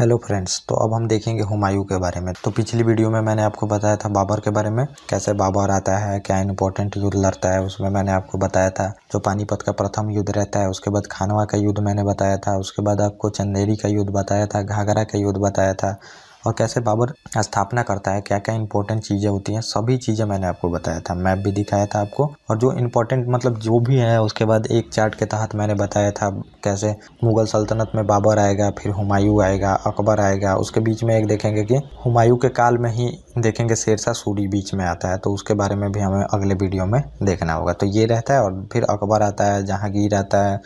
hello friends तो अब हम देखेंगे हुमायूं के बारे में तो पिछली वीडियो में मैंने आपको बताया था बाबर के बारे में कैसे बाबर आता है क्या इंपॉर्टेंट युद्ध लड़ता है उसमें मैंने आपको बताया था जो पानीपत का प्रथम युद्ध रहता है उसके बाद खानवा का युद्ध मैंने बताया था उसके बाद आपको चंदेरी का युद्ध बताया था घाघरा का युद्ध बताया था और कैसे बाबर स्थापना करता है क्या क्या इंपॉर्टेंट चीज़ें होती हैं सभी चीज़ें मैंने आपको बताया था मैप भी दिखाया था आपको और जो इंपॉर्टेंट मतलब जो भी है उसके बाद एक चार्ट के तहत मैंने बताया था कैसे मुगल सल्तनत में बाबर आएगा फिर हुमायूं आएगा अकबर आएगा उसके बीच में एक देखेंगे कि हुमायूं के काल में ही देखेंगे शेरशाह सूरी बीच में आता है तो उसके बारे में भी हमें अगले वीडियो में देखना होगा तो ये रहता है और फिर अकबर आता है जहांगीर आता है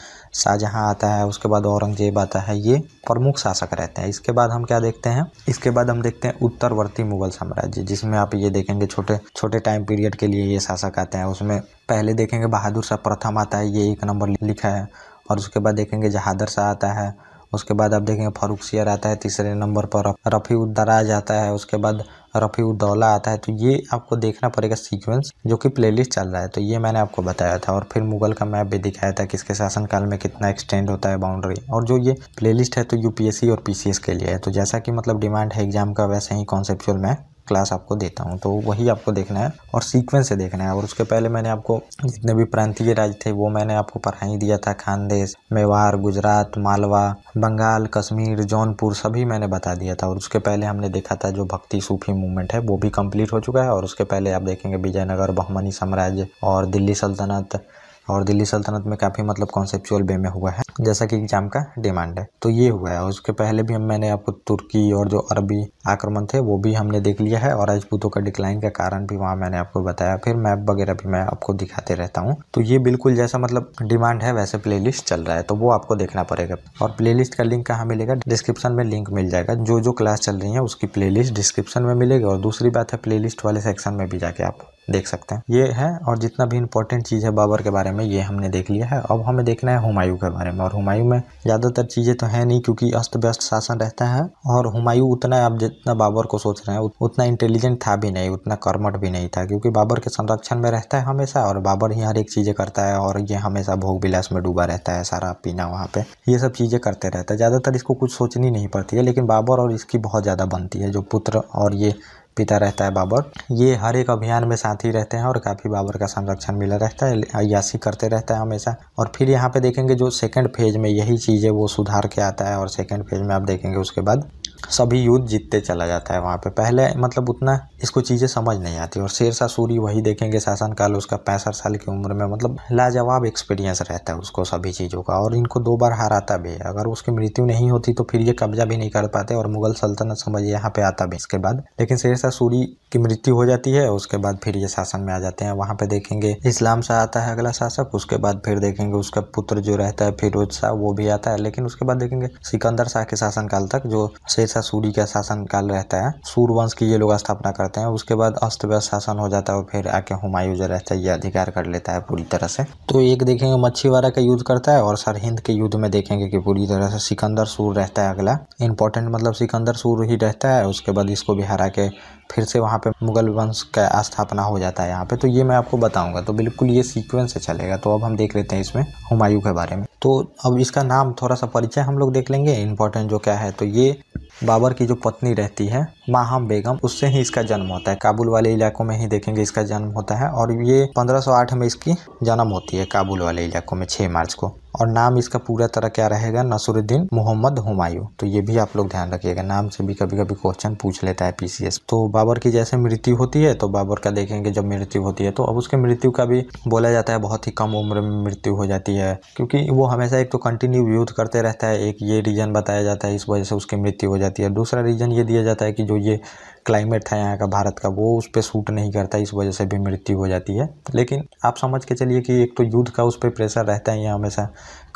शाहजहाँ आता है उसके बाद औरंगजेब आता है ये प्रमुख शासक रहते हैं इसके बाद हम क्या देखते हैं इसके बाद हम देखते हैं उत्तरवर्ती मुगल साम्राज्य जिसमें आप ये देखेंगे छोटे छोटे टाइम पीरियड के लिए ये शासक आते हैं उसमें पहले देखेंगे बहादुर शाह प्रथम आता है ये एक नंबर लिखा है और उसके बाद देखेंगे जहादर शाह आता है उसके बाद आप देखेंगे फारूक सियर आता है तीसरे नंबर पर रफ़ी उद्दराज आता है उसके बाद रफ़ीउद्दौला आता है तो ये आपको देखना पड़ेगा सीक्वेंस जो कि प्लेलिस्ट चल रहा है तो ये मैंने आपको बताया था और फिर मुगल का मैप भी दिखाया था किसके शासनकाल में कितना एक्सटेंड होता है बाउंड्री और जो ये प्लेलिस्ट है तो यूपीएससी और पीसीएस के लिए है तो जैसा कि मतलब डिमांड है एग्जाम का वैसे ही कॉन्सेप्चुअल में क्लास आपको देता हूँ तो वही आपको देखना है और सीक्वेंस से देखना है और उसके पहले मैंने आपको जितने भी प्रांतीय राज्य थे वो मैंने आपको पढ़ाई दिया था खानदेश मेवाड़ गुजरात मालवा बंगाल कश्मीर जौनपुर सभी मैंने बता दिया था और उसके पहले हमने देखा था जो भक्ति सूफी मूवमेंट है वो भी कम्प्लीट हो चुका है और उसके पहले आप देखेंगे विजयनगर बहमनी साम्राज्य और दिल्ली सल्तनत और दिल्ली सल्तनत में काफ़ी मतलब कॉन्सेप्चुअल वे में हुआ है जैसा कि एग्जाम का डिमांड है तो ये हुआ है और उसके पहले भी हम मैंने आपको तुर्की और जो अरबी आक्रमण थे वो भी हमने देख लिया है और राजपूतों का डिक्लाइन का कारण भी वहाँ मैंने आपको बताया फिर मैप वगैरह भी मैं आपको दिखाते रहता हूँ तो ये बिल्कुल जैसा मतलब डिमांड है वैसे प्ले चल रहा है तो वो आपको देखना पड़ेगा और प्ले का लिंक कहाँ मिलेगा डिस्क्रिप्शन में लिंक मिल जाएगा जो जो क्लास चल रही है उसकी प्ले डिस्क्रिप्शन में मिलेगी और दूसरी बात है प्ले वाले सेक्शन में भी जाके आप देख सकते हैं ये है और जितना भी इंपॉर्टेंट चीज़ है बाबर के बारे में ये हमने देख लिया है अब हमें देखना है हुमायूं के बारे में और हुमायूं में ज़्यादातर चीज़ें तो है नहीं क्योंकि अस्त व्यस्त शासन रहता है और हुमायूं उतना आप जितना बाबर को सोच रहे हैं उतना इंटेलिजेंट था भी नहीं उतना कर्मठ भी नहीं था क्योंकि बाबर के संरक्षण में रहता है हमेशा और बाबर ही हर एक चीज़ें करता है और ये हमेशा भोग विलास में डूबा रहता है सारा पीना वहाँ पर ये सब चीज़ें करते रहता है ज़्यादातर इसको कुछ सोचनी नहीं पड़ती है लेकिन बाबर और इसकी बहुत ज़्यादा बनती है जो पुत्र और ये पिता रहता है बाबर ये हर एक अभियान में साथी रहते हैं और काफ़ी बाबर का संरक्षण मिला रहता है अयासी करते रहता है हमेशा और फिर यहाँ पे देखेंगे जो सेकेंड फेज में यही चीज़ है वो सुधार के आता है और सेकेंड फेज में आप देखेंगे उसके बाद सभी युद्ध जीतते चला जाता है वहाँ पे पहले मतलब उतना इसको चीज़ें समझ नहीं आती और शेरशाह सूरी वही देखेंगे शासनकाल उसका पैंसठ साल की उम्र में मतलब लाजवाब एक्सपीरियंस रहता है उसको सभी चीज़ों का और इनको दो बार हराता भी है अगर उसकी मृत्यु नहीं होती तो फिर ये कब्जा भी नहीं कर पाते और मुगल सल्तनत समझिए यहाँ पे आता भी इसके बाद लेकिन शेरशाह सूरी की मृत्यु हो जाती है उसके बाद फिर ये शासन में आ जाते हैं वहाँ पे देखेंगे इस्लाम शाह आता है अगला शासक उसके बाद फिर देखेंगे उसका पुत्र जो रहता है फिरोज शाह वो भी आता है लेकिन उसके बाद देखेंगे सिकंदर शाह के शासनकाल तक जो शेर हमेशा सूर्य का शासन काल रहता है सूर्य वंश की ये लोग स्थापना करते हैं उसके बाद अस्त व्यस्त शासन हो जाता है और फिर आके हुमायूं जो रहता है ये अधिकार कर लेता है पूरी तरह से तो एक देखेंगे मच्छीवाड़ा का युद्ध करता है और सरहिंद के युद्ध में देखेंगे की पूरी तरह से सिकंदर सूर रहता है अगला इंपॉर्टेंट मतलब सिकंदर सूर ही रहता है उसके बाद इसको भी हरा के फिर से वहाँ पे मुगल वंश का स्थापना हो जाता है यहाँ पे तो ये मैं आपको बताऊंगा तो बिल्कुल ये सीक्वेंस से चलेगा तो अब हम देख लेते हैं इसमें हुमायूं के बारे में तो अब इसका नाम थोड़ा सा परिचय हम लोग देख लेंगे इम्पोर्टेंट जो क्या है तो ये बाबर की जो पत्नी रहती है माहम बेगम उससे ही इसका जन्म होता है काबुल वाले इलाकों में ही देखेंगे इसका जन्म होता है और ये 1508 में इसकी जन्म होती है काबुल वाले इलाकों में 6 मार्च को और नाम इसका पूरा तरह क्या रहेगा नसरुद्दीन मोहम्मद हुमायूं तो ये भी आप लोग ध्यान रखिएगा नाम से भी कभी कभी क्वेश्चन पूछ लेता है पीसीएस तो बाबर की जैसे मृत्यु होती है तो बाबर का देखेंगे जब मृत्यु होती है तो अब उसके मृत्यु का भी बोला जाता है बहुत ही कम उम्र में मृत्यु हो जाती है क्योंकि वो हमेशा एक तो कंटिन्यू यूथ करते रहता है एक ये रीज़न बताया जाता है इस वजह से उसकी मृत्यु हो जाती है दूसरा रीज़न ये दिया जाता है कि जो ये क्लाइमेट था यहाँ का भारत का वो उस पर सूट नहीं करता इस वजह से भी मृत्यु हो जाती है लेकिन आप समझ के चलिए कि एक तो यूथ का उस पर प्रेशर रहता है यहाँ हमेशा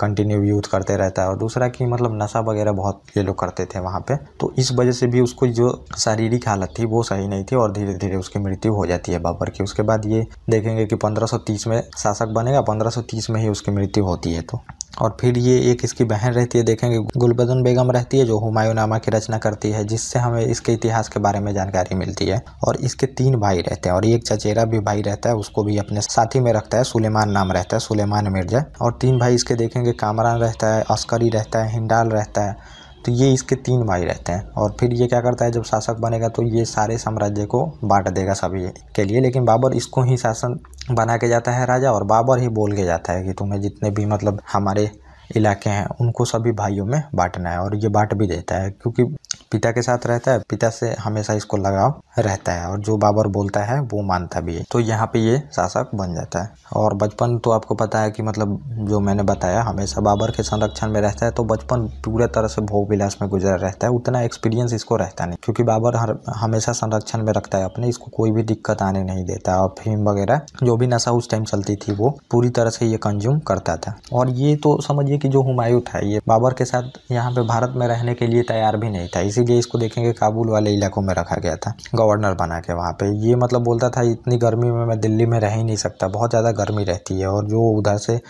कंटिन्यू यूथ करते रहता है और दूसरा कि मतलब नशा वगैरह बहुत ये लोग करते थे वहाँ पे तो इस वजह से भी उसको जो शारीरिक हालत थी वो सही नहीं थी और धीरे धीरे उसकी मृत्यु हो जाती है बाबर की उसके बाद ये देखेंगे कि 1530 में शासक बनेगा 1530 में ही उसकी मृत्यु होती है तो और फिर ये एक इसकी बहन रहती है देखेंगे गुलबदन बेगम रहती है जो हुमायूं नामा की रचना करती है जिससे हमें इसके इतिहास के बारे में जानकारी मिलती है और इसके तीन भाई रहते हैं और एक चचेरा भी भाई रहता है उसको भी अपने साथी में रखता है सुलेमान नाम रहता है सुलेमान मिर्जा और तीन भाई इसके देखेंगे कामरान रहता है अस्करी रहता है हिंडाल रहता है तो ये इसके तीन भाई रहते हैं और फिर ये क्या करता है जब शासक बनेगा तो ये सारे साम्राज्य को बांट देगा सभी के लिए लेकिन बाबर इसको ही शासन बना के जाता है राजा और बाबर ही बोल के जाता है कि तुम्हें जितने भी मतलब हमारे इलाके हैं उनको सभी भाइयों में बांटना है और ये बांट भी देता है क्योंकि पिता के साथ रहता है पिता से हमेशा इसको लगाव रहता है और जो बाबर बोलता है वो मानता भी है तो यहाँ पे ये शासक बन जाता है और बचपन तो आपको पता है कि मतलब जो मैंने बताया हमेशा बाबर के संरक्षण में रहता है तो बचपन पूरे तरह से भोग विलास में गुजर रहता है उतना एक्सपीरियंस इसको रहता नहीं क्योंकि बाबर हर हमेशा संरक्षण में रखता है अपने इसको कोई भी दिक्कत आने नहीं देता और फीम वगैरह जो भी नशा उस टाइम चलती थी वो पूरी तरह से ये कंज्यूम करता था और ये तो समझिए यानी कि जो हुमायूं था ये बाबर के साथ यहाँ पे भारत में रहने के लिए तैयार भी नहीं था इसीलिए इसको देखेंगे काबुल वाले इलाकों में रखा गया था गवर्नर बना के वहाँ पे ये मतलब बोलता था इतनी गर्मी में मैं दिल्ली में रह ही नहीं सकता बहुत ज़्यादा गर्मी रहती है और जो उधर से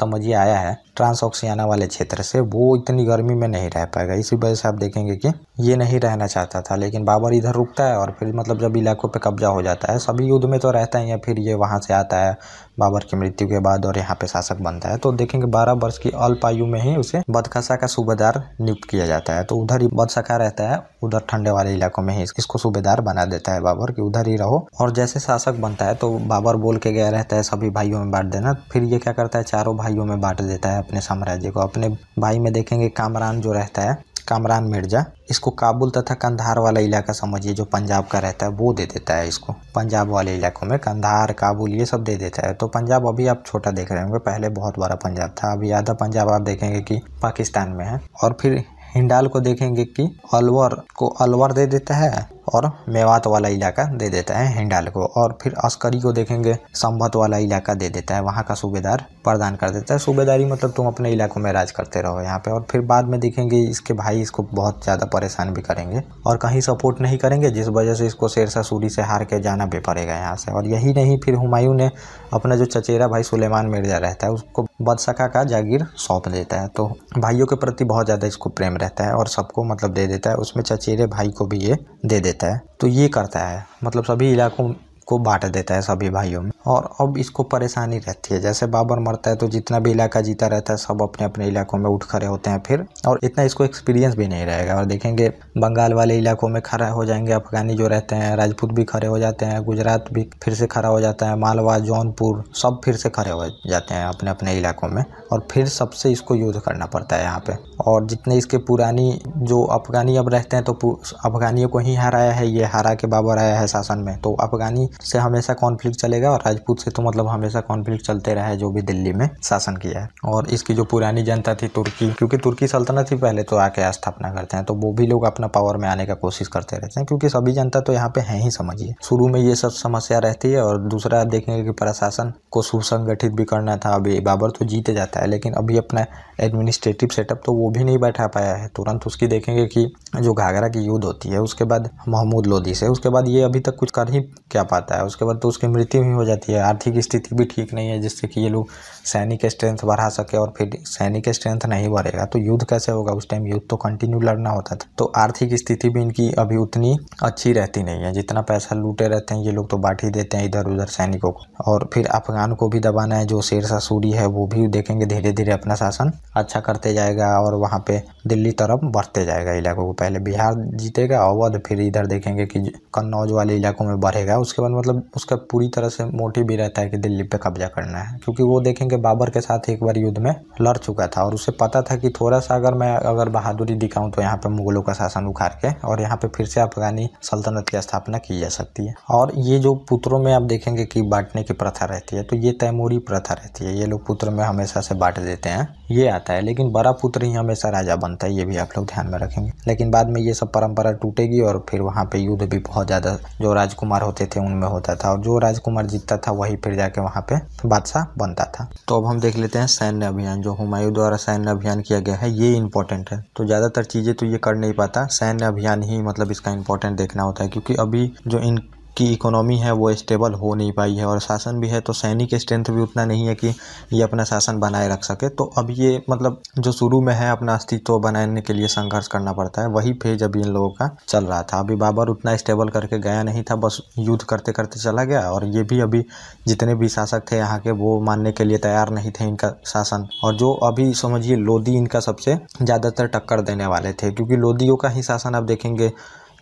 समझिए आया है ट्रांसऑक्सियाना वाले क्षेत्र से वो इतनी गर्मी में नहीं रह पाएगा इसी वजह से आप देखेंगे कि ये नहीं रहना चाहता था लेकिन बाबर इधर रुकता है और फिर मतलब जब इलाकों पे कब्जा हो जाता है सभी युद्ध में तो रहता है या फिर ये वहाँ से आता है बाबर की मृत्यु के बाद और यहाँ पे शासक बनता है तो देखेंगे बारह वर्ष की अल्प आयु में ही उसे बदखसा का सूबेदार नियुक्त किया जाता है तो उधर ही बदसखा रहता है उधर ठंडे वाले इलाकों में ही इसको सूबेदार बना देता है बाबर की उधर ही रहो और जैसे शासक बनता है तो बाबर बोल के गया रहता है सभी भाइयों में बांट देना फिर ये क्या करता है चारों भाइयों में बांट देता है अपने साम्राज्य को अपने भाई में देखेंगे कामरान जो रहता है कामरान मिर्जा इसको काबुल तथा कंधार वाला इलाका समझिए जो पंजाब का रहता है वो दे देता है इसको पंजाब वाले इलाकों में कंधार काबुल ये सब दे देता है तो पंजाब अभी आप छोटा देख रहे होंगे पहले बहुत बड़ा पंजाब था अभी आधा पंजाब आप देखेंगे कि पाकिस्तान में है और फिर हिंडाल को देखेंगे कि अलवर को अलवर दे देता है और मेवात वाला इलाका दे देता है हिंडाल को और फिर अस्करी को देखेंगे संभत वाला इलाका दे देता है वहाँ का सूबेदार प्रदान कर देता है सूबेदारी मतलब तुम अपने इलाकों में राज करते रहो यहाँ पे और फिर बाद में देखेंगे इसके भाई इसको बहुत ज़्यादा परेशान भी करेंगे और कहीं सपोर्ट नहीं करेंगे जिस वजह से इसको शेरशाह सूरी से हार के जाना भी पड़ेगा यहाँ से और यही नहीं फिर हुमायूं ने अपना जो चचेरा भाई सुलेमान मिर्जा रहता है उसको बदशाखा का जागीर सौंप देता है तो भाइयों के प्रति बहुत ज़्यादा इसको प्रेम रहता है और सबको मतलब दे देता है उसमें चचेरे भाई को भी ये दे देता है देता है तो ये करता है मतलब सभी इलाकों को बांट देता है सभी भाइयों में और अब इसको परेशानी रहती है जैसे बाबर मरता है तो जितना भी इलाका जीता रहता है सब अपने अपने इलाकों में उठ खड़े होते हैं फिर और इतना इसको एक्सपीरियंस भी नहीं रहेगा और देखेंगे बंगाल वाले इलाकों में खड़ा हो जाएंगे अफगानी जो रहते हैं राजपूत भी खड़े हो जाते हैं गुजरात भी फिर से खड़ा हो जाता है मालवा जौनपुर सब फिर से खड़े हो जाते हैं अपने अपने इलाकों में और फिर सबसे इसको युद्ध करना पड़ता है यहाँ पे और जितने इसके पुरानी जो अफगानी अब रहते हैं तो अफगानियों को ही हराया है ये हरा के बाबर आया है शासन में तो अफगानी से हमेशा कॉन्फ्लिक्ट चलेगा और राजपूत से तो मतलब हमेशा कॉन्फ्लिक्ट चलते रहे जो भी दिल्ली में शासन किया है और इसकी जो पुरानी जनता थी तुर्की क्योंकि तुर्की सल्तनत ही पहले तो आके स्थापना करते हैं तो वो भी लोग अपना पावर में आने का कोशिश करते रहते हैं क्योंकि सभी जनता तो यहाँ पे है ही समझिए शुरू में ये सब समस्या रहती है और दूसरा देखेंगे कि प्रशासन को सुसंगठित भी करना था अभी बाबर तो जीते जाता है लेकिन अभी अपना एडमिनिस्ट्रेटिव सेटअप तो वो भी नहीं बैठा पाया है तुरंत उसकी देखेंगे कि जो घाघरा की युद्ध होती है उसके बाद महमूद लोधी से उसके बाद ये अभी तक कुछ कर ही क्या पाते आता है उसके बाद तो उसकी मृत्यु भी हो जाती है आर्थिक स्थिति भी ठीक नहीं है जिससे कि ये लोग सैनिक स्ट्रेंथ बढ़ा सके और फिर सैनिक स्ट्रेंथ नहीं बढ़ेगा तो युद्ध कैसे होगा उस टाइम युद्ध तो कंटिन्यू लड़ना होता था तो आर्थिक स्थिति भी इनकी अभी उतनी अच्छी रहती नहीं है जितना पैसा लूटे रहते हैं ये लोग तो बांट ही देते हैं इधर उधर सैनिकों को और फिर अफगान को भी दबाना है जो शेर शाह सूरी है वो भी देखेंगे धीरे धीरे अपना शासन अच्छा करते जाएगा और वहाँ पे दिल्ली तरफ बढ़ते जाएगा इलाकों को पहले बिहार जीतेगा अवध फिर इधर देखेंगे कि कन्नौज वाले इलाकों में बढ़ेगा उसके बाद मतलब उसका पूरी तरह से मोटिव भी रहता है कि दिल्ली पे कब्जा करना है क्योंकि वो देखेंगे बाबर के साथ एक बार युद्ध में लड़ चुका था और उसे पता था कि थोड़ा सा अगर मैं अगर बहादुरी दिखाऊं तो यहाँ पे मुगलों का शासन उखाड़ के और यहाँ पे फिर से अफगानी सल्तनत की स्थापना की जा सकती है और ये जो पुत्रों में आप देखेंगे कि बांटने की प्रथा रहती है तो ये तैमूरी प्रथा रहती है ये लोग पुत्र में हमेशा से बांट देते हैं ये आता है लेकिन बड़ा पुत्र ही हमेशा राजा बनता है ये भी आप लोग ध्यान में रखेंगे लेकिन बाद में ये सब परंपरा टूटेगी और फिर वहाँ पे युद्ध भी बहुत ज़्यादा जो राजकुमार होते थे उनमें होता था और जो राजकुमार जीतता था वही फिर जाके वहाँ पे बादशाह बनता था तो अब हम देख लेते हैं सैन्य अभियान जो हुमायूं द्वारा सैन्य अभियान किया गया है ये इंपॉर्टेंट है तो ज़्यादातर चीज़ें तो ये कर नहीं पाता सैन्य अभियान ही मतलब इसका इंपॉर्टेंट देखना होता है क्योंकि अभी जो इन की इकोनॉमी है वो स्टेबल हो नहीं पाई है और शासन भी है तो सैनिक स्ट्रेंथ भी उतना नहीं है कि ये अपना शासन बनाए रख सके तो अब ये मतलब जो शुरू में है अपना अस्तित्व बनाने के लिए संघर्ष करना पड़ता है वही फेज अभी इन लोगों का चल रहा था अभी बाबर उतना स्टेबल करके गया नहीं था बस युद्ध करते करते चला गया और ये भी अभी जितने भी शासक थे यहाँ के वो मानने के लिए तैयार नहीं थे इनका शासन और जो अभी समझिए लोधी इनका सबसे ज़्यादातर टक्कर देने वाले थे क्योंकि लोधियों का ही शासन आप देखेंगे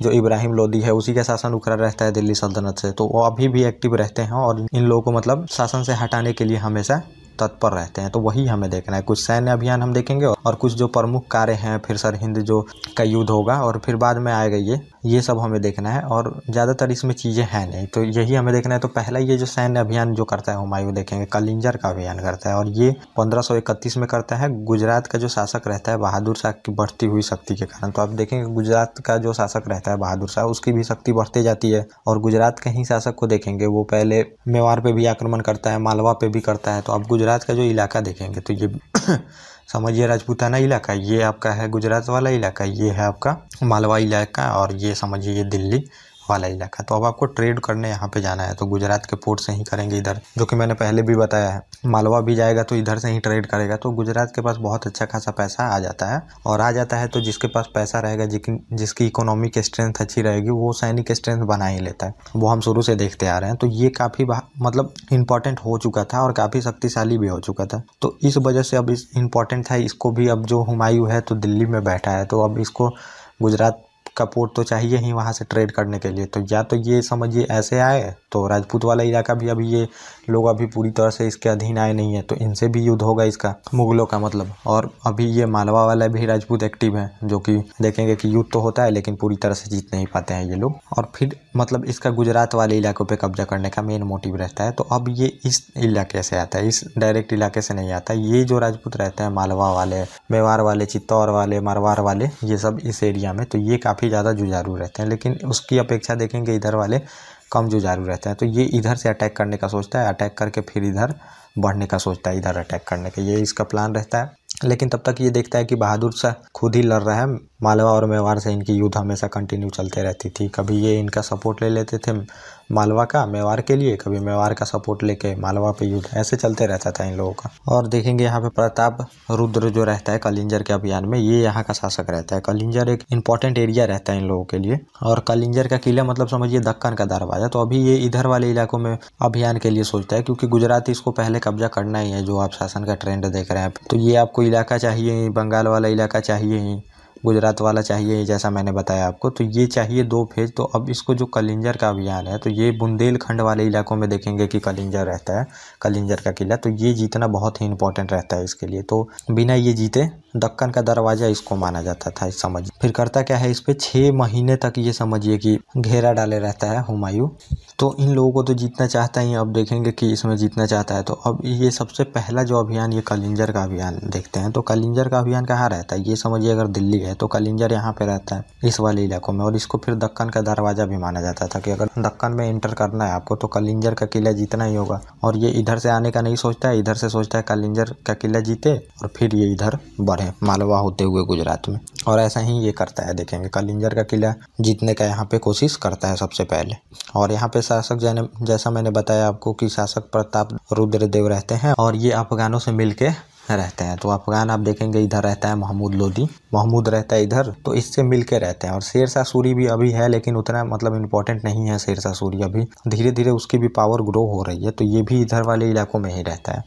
जो इब्राहिम लोदी है उसी का शासन उखड़ा रहता है दिल्ली सल्तनत से तो वो अभी भी एक्टिव रहते हैं और इन लोगों को मतलब शासन से हटाने के लिए हमेशा तत्पर रहते हैं तो वही हमें देखना है कुछ सैन्य अभियान हम देखेंगे और कुछ जो प्रमुख कार्य हैं फिर सरहिंद जो का युद्ध होगा और फिर बाद में आएगा ये ये सब हमें देखना है और ज़्यादातर इसमें चीज़ें हैं नहीं तो यही हमें देखना है तो पहला ये जो सैन्य अभियान जो करता है हुमायूं देखेंगे कलिंजर का अभियान करता है और ये 1531 में करता है गुजरात का जो शासक रहता है बहादुर शाह की बढ़ती हुई शक्ति के कारण तो आप देखेंगे गुजरात का जो शासक रहता है बहादुर शाह उसकी भी शक्ति बढ़ती जाती है और गुजरात के ही शासक को देखेंगे वो पहले मेवाड़ पर भी आक्रमण करता है मालवा पर भी करता है तो आप गुजरात का जो इलाका देखेंगे तो ये समझिए राजपूताना इलाका ये आपका है गुजरात वाला इलाका ये है आपका मालवा इलाका और ये समझिए ये दिल्ली वाला इलाका तो अब आपको ट्रेड करने यहाँ पे जाना है तो गुजरात के पोर्ट से ही करेंगे इधर जो कि मैंने पहले भी बताया है मालवा भी जाएगा तो इधर से ही ट्रेड करेगा तो गुजरात के पास बहुत अच्छा खासा पैसा आ जाता है और आ जाता है तो जिसके पास पैसा रहेगा जिसकी इकोनॉमिक स्ट्रेंथ अच्छी रहेगी वो सैनिक स्ट्रेंथ बना ही लेता है वो हम शुरू से देखते आ रहे हैं तो ये काफ़ी मतलब इंपॉर्टेंट हो चुका था और काफ़ी शक्तिशाली भी हो चुका था तो इस वजह से अब इस इम्पॉर्टेंट था इसको भी अब जो हुमायूं है तो दिल्ली में बैठा है तो अब इसको गुजरात का पोर्ट तो चाहिए ही वहाँ से ट्रेड करने के लिए तो या तो ये समझिए ऐसे आए तो राजपूत वाला इलाका भी अभी ये लोग अभी पूरी तरह से इसके अधीन आए नहीं है तो इनसे भी युद्ध होगा इसका मुगलों का मतलब और अभी ये मालवा वाला भी राजपूत एक्टिव है जो कि देखेंगे कि युद्ध तो होता है लेकिन पूरी तरह से जीत नहीं पाते हैं ये लोग और फिर मतलब इसका गुजरात वाले इलाकों पर कब्जा करने का मेन मोटिव रहता है तो अब ये इस इलाके से आता है इस डायरेक्ट इलाके से नहीं आता ये जो राजपूत रहते हैं मालवा वाले मेवाड़ वाले चित्तौड़ वाले मरवाड़ वाले ये सब इस एरिया में तो ये काफ़ी काफ़ी ज़्यादा जुझारू रहते हैं लेकिन उसकी अपेक्षा देखेंगे इधर वाले कम जुझारू रहते हैं तो ये इधर से अटैक करने का सोचता है अटैक करके फिर इधर बढ़ने का सोचता है इधर अटैक करने का ये इसका प्लान रहता है लेकिन तब तक ये देखता है कि बहादुर शाह खुद ही लड़ रहा है मालवा और मेवाड़ से इनकी युद्ध हमेशा कंटिन्यू चलते रहती थी कभी ये इनका सपोर्ट ले लेते थे मालवा का मेवाड़ के लिए कभी मेवाड़ का सपोर्ट लेके मालवा पे युद्ध ऐसे चलते रहता था इन लोगों का और देखेंगे यहाँ पे प्रताप रुद्र जो रहता है कलिंजर के अभियान में ये यहाँ का शासक रहता है कलिंजर एक इंपॉर्टेंट एरिया रहता है इन लोगों के लिए और कलिंजर का किला मतलब समझिए दक्कन का दरवाजा तो अभी ये इधर वाले इलाकों में अभियान के लिए सोचता है क्योंकि गुजरात इसको पहले कब्जा करना ही है जो आप शासन का ट्रेंड देख रहे हैं तो ये आपको इलाका चाहिए बंगाल वाला इलाका चाहिए ही गुजरात वाला चाहिए जैसा मैंने बताया आपको तो ये चाहिए दो फेज तो अब इसको जो कलिंजर का अभियान है तो ये बुंदेलखंड वाले इलाकों में देखेंगे कि कलिंजर रहता है कलिंजर का किला तो ये जीतना बहुत ही इंपॉर्टेंट रहता है इसके लिए तो बिना ये जीते दक्कन का दरवाज़ा इसको माना जाता था इस समझ फिर करता क्या है इस पर छः महीने तक ये समझिए कि घेरा डाले रहता है हुमायूं तो इन लोगों को तो जीतना चाहता ही अब देखेंगे कि इसमें जीतना चाहता है तो अब ये सबसे पहला जो अभियान ये कलिंजर का अभियान देखते हैं तो कलिंजर का अभियान कहाँ रहता है ये समझिए अगर दिल्ली है तो कलिंजर यहाँ पे रहता है इस वाले इलाकों में और इसको फिर दक्कन का दरवाज़ा भी माना जाता था कि अगर दक्कन में इंटर करना है आपको तो कलिंजर का किला जीतना ही होगा और ये इधर से आने का नहीं सोचता है इधर से सोचता है कलिंजर का किला जीते और फिर ये इधर बढ़े मालवा होते हुए गुजरात में और ऐसा ही ये करता है देखेंगे कलिंजर का किला जीतने का यहाँ पे कोशिश करता है सबसे पहले और यहाँ पे शासक जैन जैसा मैंने बताया आपको कि शासक प्रताप रुद्रदेव रहते हैं और ये अफगानों से मिलके रहते हैं तो अफगान आप देखेंगे इधर रहता है महमूद लोदी महमूद रहता है इधर तो इससे मिल के रहते हैं और शेर शाह सूरी भी अभी है लेकिन उतना मतलब इम्पोर्टेंट नहीं है शेर शाह सूरी अभी धीरे धीरे उसकी भी पावर ग्रो हो रही है तो ये भी इधर वाले इलाकों में ही रहता है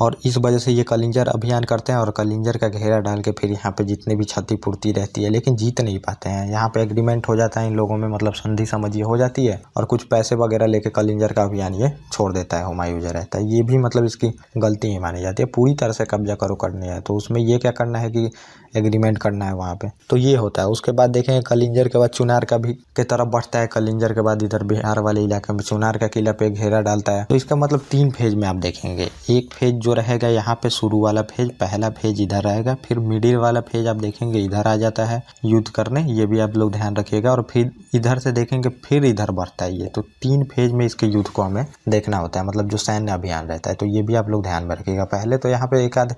और इस वजह से ये कलिंजर अभियान करते हैं और कलिंजर का घेरा डाल के फिर यहाँ पे जितने भी क्षतिपूर्ति रहती है लेकिन जीत नहीं पाते हैं यहाँ पे एग्रीमेंट हो जाता है इन लोगों में मतलब संधि समझिए हो जाती है और कुछ पैसे वगैरह लेके कलिंजर का अभियान ये छोड़ देता है हुमायूं जो रहता है ये भी मतलब इसकी गलती ही मानी जाती है पूरी तरह से कब्जा करो करनी है तो उसमें यह क्या करना है कि एग्रीमेंट करना है वहाँ पे तो ये होता है उसके बाद देखें कलिंजर के बाद चुनार का भी के तरफ बढ़ता है कलिंजर के बाद इधर बिहार वाले इलाके में चुनार का किला पे घेरा डालता है तो इसका मतलब तीन फेज में आप देखेंगे एक फेज जो रहेगा यहाँ पे शुरू वाला फेज पहला फेज इधर रहेगा फिर मिडिल वाला फेज आप देखेंगे इधर आ जाता है युद्ध करने ये भी आप लोग ध्यान रखिएगा और फिर इधर से देखेंगे फिर इधर बढ़ता है ये तो तीन फेज में इसके युद्ध को हमें देखना होता है मतलब जो सैन्य अभियान रहता है तो ये भी आप लोग ध्यान में रखिएगा पहले तो यहाँ पे एक आध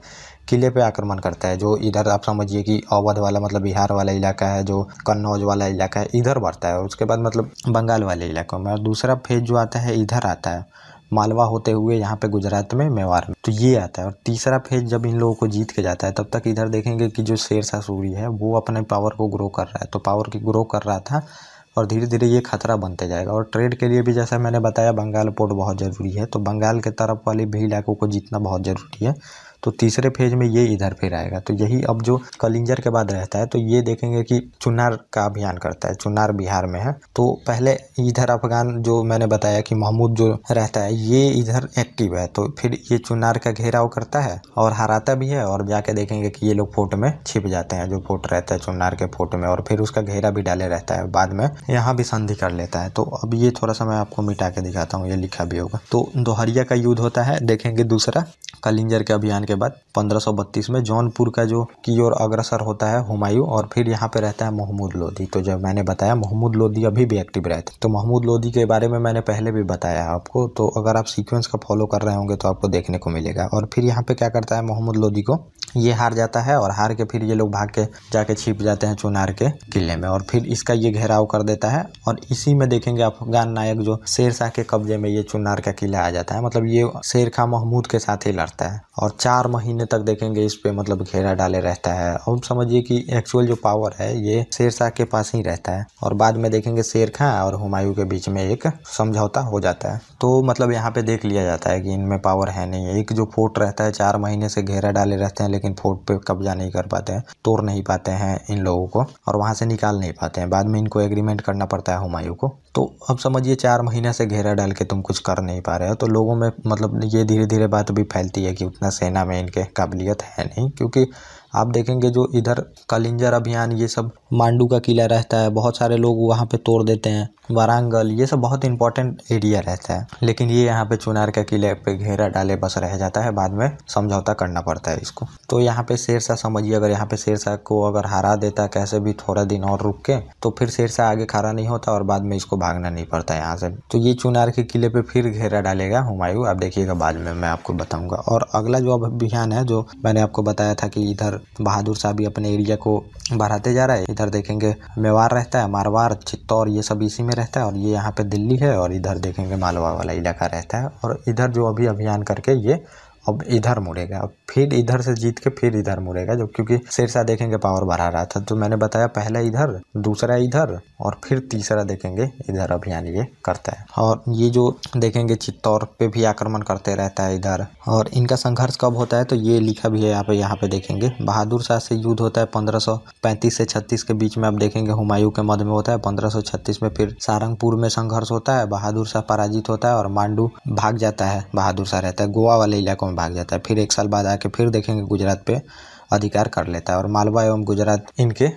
किले पे आक्रमण करता है जो इधर आप समझिए कि अवध वाला मतलब बिहार वाला इलाका है जो कन्नौज वाला इलाका है इधर बढ़ता है और उसके बाद मतलब बंगाल वाले इलाकों में और दूसरा फेज जो आता है इधर आता है मालवा होते हुए यहाँ पे गुजरात में मेवाड़ में तो ये आता है और तीसरा फेज जब इन लोगों को जीत के जाता है तब तक इधर देखेंगे कि जो शेर शाह सूरी है वो अपने पावर को ग्रो कर रहा है तो पावर की ग्रो कर रहा था और धीरे धीरे ये खतरा बनते जाएगा और ट्रेड के लिए भी जैसा मैंने बताया बंगाल पोर्ट बहुत ज़रूरी है तो बंगाल के तरफ वाले भी इलाकों को जीतना बहुत ज़रूरी है तो तीसरे फेज में ये इधर फिर आएगा तो यही अब जो कलिंजर के बाद रहता है तो ये देखेंगे कि चुनार का अभियान करता है चुनार बिहार में है तो पहले इधर अफगान जो मैंने बताया कि महमूद जो रहता है ये इधर एक्टिव है तो फिर ये चुनार का घेराव करता है और हराता भी है और जाके देखेंगे कि ये लोग फोर्ट में छिप जाते हैं जो फोर्ट रहता है चुनार के फोर्ट में और फिर उसका घेरा भी डाले रहता है बाद में यहाँ भी संधि कर लेता है तो अब ये थोड़ा सा मैं आपको मिटा के दिखाता हूँ ये लिखा भी होगा तो दोहरिया का युद्ध होता है देखेंगे दूसरा कलिंजर के अभियान के बाद 1532 में जौनपुर का जो की ओर अग्रसर होता है हुमायूं और फिर यहाँ पे रहता है मोहम्मद लोधी तो जब मैंने बताया मोहम्मद लोधी अभी भी एक्टिव रहते तो महमूद लोधी के बारे में मैंने पहले भी बताया आपको तो अगर आप सिक्वेंस का फॉलो कर रहे होंगे तो आपको देखने को मिलेगा और फिर यहाँ पे क्या करता है मोहम्मद लोधी को ये हार जाता है और हार के फिर ये लोग भाग के जाके छिप जाते हैं चुनार के किले में और फिर इसका ये घेराव कर देता है और इसी में देखेंगे अफगान नायक जो शेर शाह के कब्जे में ये चुनार का किला आ जाता है मतलब ये शेर खा महमूद के साथ ही लड़ता रहता है और चार महीने तक देखेंगे इस पे मतलब घेरा डाले रहता है और समझिए कि एक्चुअल जो पावर है ये शेर शाह के पास ही रहता है और बाद में देखेंगे शेर खां और हुमायूं के बीच में एक समझौता हो जाता है तो मतलब यहाँ पे देख लिया जाता है कि इनमें पावर है नहीं एक जो फोर्ट रहता है चार महीने से घेरा डाले रहते हैं लेकिन फोर्ट पे कब्जा नहीं कर पाते तोड़ नहीं पाते हैं इन लोगों को और वहाँ से निकाल नहीं पाते हैं बाद में इनको एग्रीमेंट करना पड़ता है हुमायूं को तो अब समझिए चार महीने से घेरा डाल के तुम कुछ कर नहीं पा रहे हो तो लोगों में मतलब ये धीरे धीरे बात भी फैलती है कि उतना सेना में इनके काबिलियत है नहीं क्योंकि आप देखेंगे जो इधर कलिंजर अभियान ये सब मांडू का किला रहता है बहुत सारे लोग वहाँ पे तोड़ देते हैं वारांगल ये सब बहुत इंपॉर्टेंट एरिया रहता है लेकिन ये यहाँ पे चुनार का किले पे घेरा डाले बस रह जाता है बाद में समझौता करना पड़ता है इसको तो यहाँ पे शेरशाह समझिए अगर यहाँ पे शेरशाह को अगर हरा देता कैसे भी थोड़ा दिन और रुक के तो फिर शेरशाह आगे खड़ा नहीं होता और बाद में इसको भागना नहीं पड़ता यहाँ से तो ये चुनार के किले पे फिर घेरा डालेगा हुमायूं आप देखिएगा बाद में मैं आपको बताऊंगा और अगला जो अभियान है जो मैंने आपको बताया था कि इधर बहादुर शाह भी अपने एरिया को बढ़ाते जा रहा है इधर देखेंगे मेवाड़ रहता है मारवाड़ चित्तौर ये सब इसी में रहता है और ये यहाँ पे दिल्ली है और इधर देखेंगे मालवा वाला इलाका रहता है और इधर जो अभी अभियान करके ये अब इधर मुड़ेगा अब फिर इधर से जीत के फिर इधर मुड़ेगा जब क्योंकि शेरशाह देखेंगे पावर बढ़ा रहा था तो मैंने बताया पहला इधर दूसरा इधर और फिर तीसरा देखेंगे इधर अभियान ये करता है और ये जो देखेंगे चित्तौर पे भी आक्रमण करते रहता है इधर और इनका संघर्ष कब होता है तो ये लिखा भी है यहाँ पे यहाँ पे देखेंगे बहादुर शाह से युद्ध होता है पंद्रह से छत्तीस के बीच में आप देखेंगे हुमायूं के मध्य में होता है पंद्रह में फिर सारंगपुर में संघर्ष होता है बहादुर शाह पराजित होता है और मांडू भाग जाता है बहादुर शाह रहता है गोवा वाले इलाकों में भाग जाता है फिर एक साल बाद आके फिर देखेंगे गुजरात पे अधिकार कर लेता है और मालवा एवं गुजरात इनके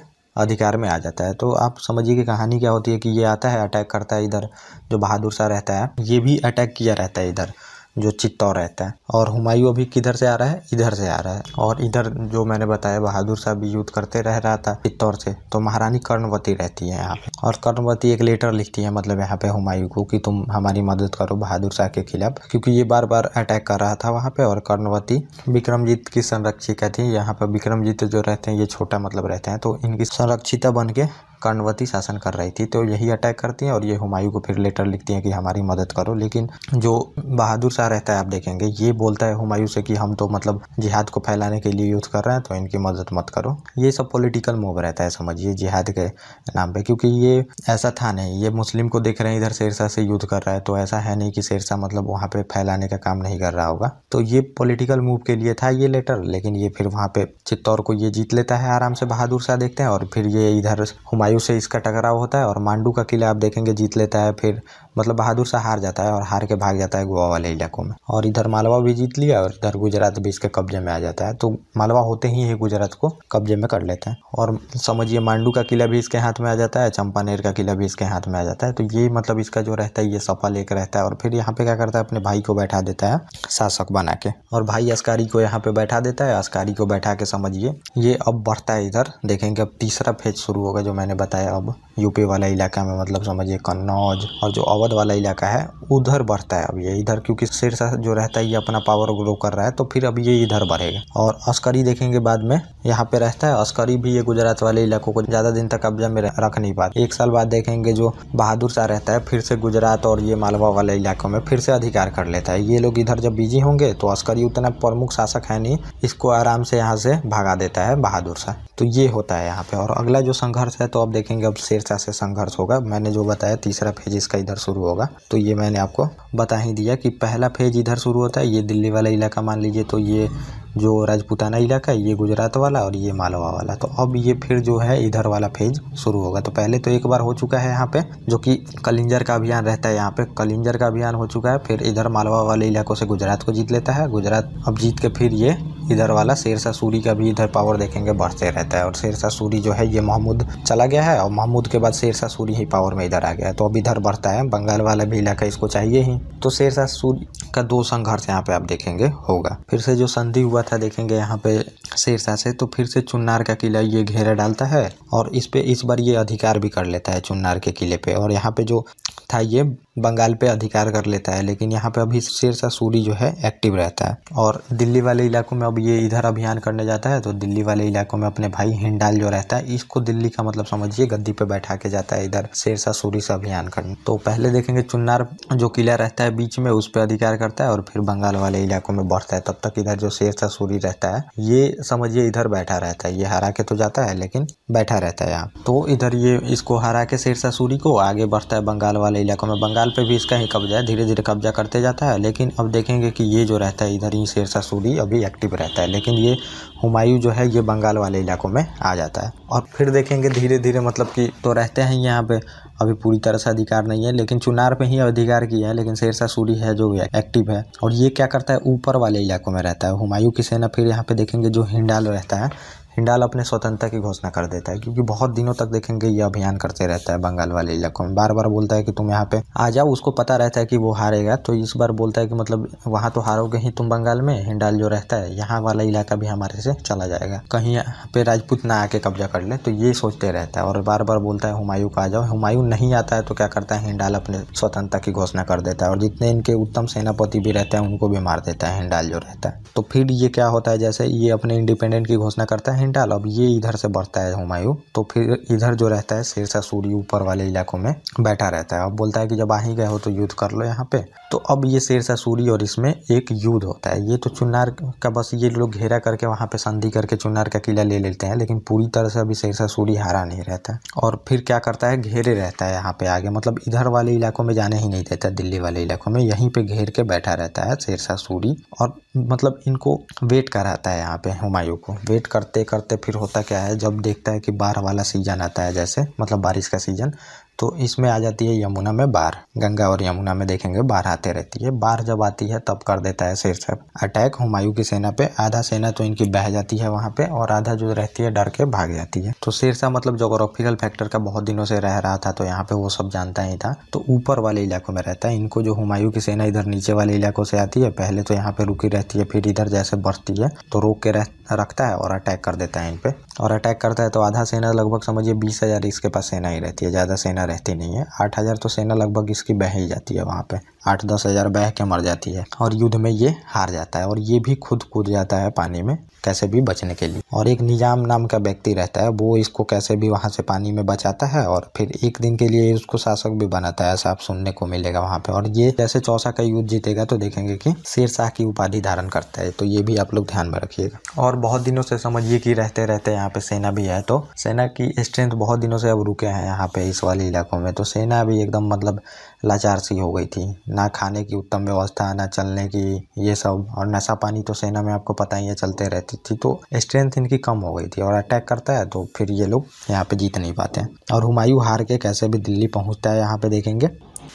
अधिकार में आ जाता है तो आप समझिए कि कहानी क्या होती है कि ये आता है अटैक करता है इधर जो बहादुर शाह रहता है ये भी अटैक किया रहता है इधर जो चित्तौड़ रहता है और हुमायूं अभी किधर से आ रहा है इधर से आ रहा है और इधर जो मैंने बताया बहादुर साहब युद्ध करते रह रहा था चित्तौर से तो महारानी कर्णवती रहती है यहाँ पे और कर्णवती एक लेटर लिखती है मतलब यहाँ पे हुमायूं को कि तुम हमारी मदद करो बहादुर शाह के खिलाफ क्योंकि ये बार बार अटैक कर रहा था वहाँ पे और कर्णवती विक्रमजीत की संरक्षिका थी यहाँ पर विक्रमजीत जो रहते हैं ये छोटा मतलब रहते हैं तो इनकी संरक्षिता बन के कर्णवती शासन कर रही थी तो यही अटैक करती हैं और ये हुमायूं को फिर लेटर लिखती हैं कि हमारी मदद करो लेकिन जो बहादुर शाह रहता है आप देखेंगे ये बोलता है हुमायूं से कि हम तो मतलब जिहाद को फैलाने के लिए युद्ध कर रहे हैं तो इनकी मदद मत करो ये सब पॉलिटिकल मूव रहता है समझिए जिहाद के नाम पर क्योंकि ये ऐसा था नहीं ये मुस्लिम को देख रहे हैं इधर शेरशाह से युद्ध कर रहा है तो ऐसा है नहीं कि शेरशाह मतलब वहाँ पर फैलाने का काम नहीं कर रहा होगा तो ये पॉलिटिकल मूव के लिए था ये लेटर लेकिन ये फिर वहाँ पे चित्तौर को ये जीत लेता है आराम से बहादुर शाह देखते हैं और फिर ये इधर हुमायूं वायु से इसका टकराव होता है और मांडू का किला आप देखेंगे जीत लेता है फिर मतलब बहादुर शाह हार जाता है और हार के भाग जाता है गोवा वाले इलाकों में और इधर मालवा भी जीत लिया और इधर गुजरात भी इसके कब्जे में आ जाता है तो मालवा होते ही गुजरात को कब्जे में कर लेते हैं और समझिए मांडू का किला भी इसके हाथ में आ जाता है चंपानेर का किला भी इसके हाथ में आ जाता है तो ये मतलब इसका जो रहता है ये सफल एक रहता है और फिर यहाँ पे क्या करता है अपने भाई को बैठा देता है शासक बना के और भाई अस्कारी को यहाँ पे बैठा देता है अस्कारी को बैठा के समझिए ये अब बढ़ता है इधर देखेंगे अब तीसरा फेज शुरू होगा जो मैंने बताया अब यूपी वाला इलाका में मतलब समझिए कन्नौज और जो अवध वाला इलाका है उधर बढ़ता है अब ये इधर क्योंकि शेरशाह जो रहता है ये अपना पावर ग्रो कर रहा है तो फिर अब ये इधर बढ़ेगा और अस्करी देखेंगे बाद में यहाँ पे रहता है अस्करी भी ये गुजरात वाले इलाकों को ज़्यादा दिन तक कब्जा में रख नहीं पाता एक साल बाद देखेंगे जो बहादुर शाह रहता है फिर से गुजरात और ये मालवा वाले इलाकों में फिर से अधिकार कर लेता है ये लोग इधर जब बिजी होंगे तो अस्करी उतना प्रमुख शासक है नहीं इसको आराम से यहाँ से भागा देता है बहादुर शाह तो ये होता है यहाँ पे और अगला जो संघर्ष है तो अब देखेंगे अब शेर चर्चा से संघर्ष होगा मैंने जो बताया तीसरा फेज इसका इधर शुरू होगा तो ये मैंने आपको बता ही दिया कि पहला फेज इधर शुरू होता है ये दिल्ली वाला इलाका मान लीजिए तो ये जो राजपूताना इलाका है ये गुजरात वाला और ये मालवा वाला तो अब ये फिर जो है इधर वाला फेज शुरू होगा तो पहले तो एक बार हो चुका है यहाँ पे जो कि कलिंजर का अभियान रहता है यहाँ पे कलिंजर का अभियान हो चुका है फिर इधर मालवा वाले इलाकों से गुजरात को जीत लेता है गुजरात अब जीत के फिर ये इधर वाला शेरशाह सूरी का भी इधर पावर देखेंगे बढ़ते रहता है और शेरशाह सूरी जो है ये महमूद चला गया है और महमूद के बाद शेरशाह सूरी ही पावर में इधर आ गया है तो अब इधर बढ़ता है बंगाल वाला भी इलाका इसको चाहिए ही तो शेरशाह सूरी का दो संघर्ष यहाँ पे आप देखेंगे होगा फिर से जो संधि हुआ था देखेंगे यहाँ पे शेरशाह से तो फिर से चुन्नार का किला ये घेरा डालता है और इस पे इस बार ये अधिकार भी कर लेता है चुन्नार के किले पे और यहाँ पे जो था ये बंगाल पे अधिकार कर लेता है लेकिन यहाँ पे अभी शेरशाह सूरी जो है एक्टिव रहता है और दिल्ली वाले इलाकों में अब ये इधर अभियान करने जाता है तो दिल्ली वाले इलाकों में अपने भाई हिंडाल जो रहता है इसको दिल्ली का मतलब समझिए गद्दी पे बैठा के जाता है इधर शेरशाह सूरी से अभियान करने तो पहले देखेंगे चुन्नार जो किला रहता है बीच में उस पर अधिकार करता है और फिर बंगाल वाले इलाकों में बढ़ता है तब तक इधर जो शेरशाह मसूरी रहता है ये समझिए इधर बैठा रहता है ये हरा के तो जाता है लेकिन बैठा रहता है यहाँ तो इधर ये इसको हरा के शेरशाह सूरी को आगे बढ़ता है बंगाल वाले इलाकों में बंगाल पे भी इसका ही कब्जा है धीरे धीरे कब्जा करते जाता है लेकिन अब देखेंगे कि ये जो रहता है इधर ही शेरशाह सूरी अभी एक्टिव रहता है लेकिन ये हुमायूं जो है ये बंगाल वाले इलाकों में आ जाता है और फिर देखेंगे धीरे धीरे मतलब कि तो रहते हैं यहाँ पे अभी पूरी तरह से अधिकार नहीं है लेकिन चुनार पे ही अधिकार किया है लेकिन शेरशाह सूरी है जो एक्टिव है और ये क्या करता है ऊपर वाले इलाकों में रहता है हुमायूं की सेना फिर यहाँ पे देखेंगे जो हिंडाल रहता है हिंडाल अपने स्वतंत्रता की घोषणा कर देता है क्योंकि बहुत दिनों तक देखेंगे ये अभियान करते रहता है बंगाल वाले इलाकों में बार बार बोलता है कि तुम यहाँ पे आ जाओ उसको पता रहता है कि वो हारेगा तो इस बार बोलता है कि मतलब वहाँ तो हारोगे ही तुम बंगाल में हिंडाल जो रहता है यहाँ वाला इलाका भी हमारे से चला जाएगा कहीं पे राजपूत ना आके कब्जा कर ले तो ये सोचते रहता है और बार बार बोलता है हुमायूं को आ जाओ हुमायूं नहीं आता है तो क्या करता है हिंडाल अपने स्वतंत्रता की घोषणा कर देता है और जितने इनके उत्तम सेनापति भी रहते हैं उनको भी मार देता है हिंडाल जो रहता है तो फिर ये क्या होता है जैसे ये अपने इंडिपेंडेंट की घोषणा करता है डाल अब ये इधर से बढ़ता है हुमायूं तो फिर इधर जो रहता है शेरशाह सूरी ऊपर वाले इलाकों में बैठा रहता है अब बोलता है कि जब आ ही गए हो तो युद्ध कर लो यहाँ पे तो अब ये शेरशाह सूरी और इसमें एक युद्ध होता है ये तो चुनार का बस ये लोग घेरा करके वहाँ पे संधि करके चुनार का किला ले लेते हैं लेकिन पूरी तरह से अभी शेरशाह सूरी हारा नहीं रहता और फिर क्या करता है घेरे रहता है यहाँ पे आगे मतलब इधर वाले इलाकों में जाने ही नहीं देता दिल्ली वाले इलाकों में यहीं पे घेर के बैठा रहता है शेरशाह सूरी और मतलब इनको वेट कराता है यहाँ पे हुमायूं को वेट करते कर करते फिर होता क्या है जब देखता है कि बाढ़ वाला सीजन आता है जैसे मतलब बारिश का सीजन तो इसमें आ जाती है यमुना में बाढ़ गंगा और यमुना में देखेंगे बाढ़ आते रहती है बाढ़ जब आती है तब कर देता है शेर साहब अटैक हुमायूं की सेना पे आधा सेना तो इनकी बह जाती है वहाँ पे और आधा जो रहती है डर के भाग जाती है तो शेर साहब मतलब जोग्राफिकल फैक्टर का बहुत दिनों से रह रहा था तो यहाँ पे वो सब जानता ही था तो ऊपर वाले इलाकों में रहता है इनको जो हुमायूं की सेना इधर नीचे वाले इलाकों से आती है पहले तो यहाँ पे रुकी रहती है फिर इधर जैसे बढ़ती है तो रोक के रहती रखता है और अटैक कर देता है इन पर और अटैक करता है तो आधा सेना लगभग समझिए बीस हज़ार इसके पास सेना ही रहती है ज़्यादा सेना रहती नहीं है आठ हज़ार तो सेना लगभग इसकी बह ही जाती है वहाँ पे आठ दस हज़ार बह के मर जाती है और युद्ध में ये हार जाता है और ये भी खुद कूद जाता है पानी में कैसे भी बचने के लिए और एक निजाम नाम का व्यक्ति रहता है वो इसको कैसे भी वहाँ से पानी में बचाता है और फिर एक दिन के लिए उसको शासक भी बनाता है ऐसा आप सुनने को मिलेगा वहाँ पे और ये जैसे चौसा का युद्ध जीतेगा तो देखेंगे कि शेरशाह की उपाधि धारण करता है तो ये भी आप लोग ध्यान में रखिएगा और बहुत दिनों से समझिए कि रहते रहते यहाँ पे सेना भी है तो सेना की स्ट्रेंथ बहुत दिनों से अब रुके हैं यहाँ पे इस वाले इलाकों में तो सेना भी एकदम मतलब लाचार सी हो गई थी ना खाने की उत्तम व्यवस्था ना चलने की ये सब और नशा पानी तो सेना में आपको पता ही है चलते रहती थी तो स्ट्रेंथ इनकी कम हो गई थी और अटैक करता है तो फिर ये लोग यहाँ पे जीत नहीं पाते हैं और हुमायूं हार के कैसे भी दिल्ली पहुँचता है यहाँ पे देखेंगे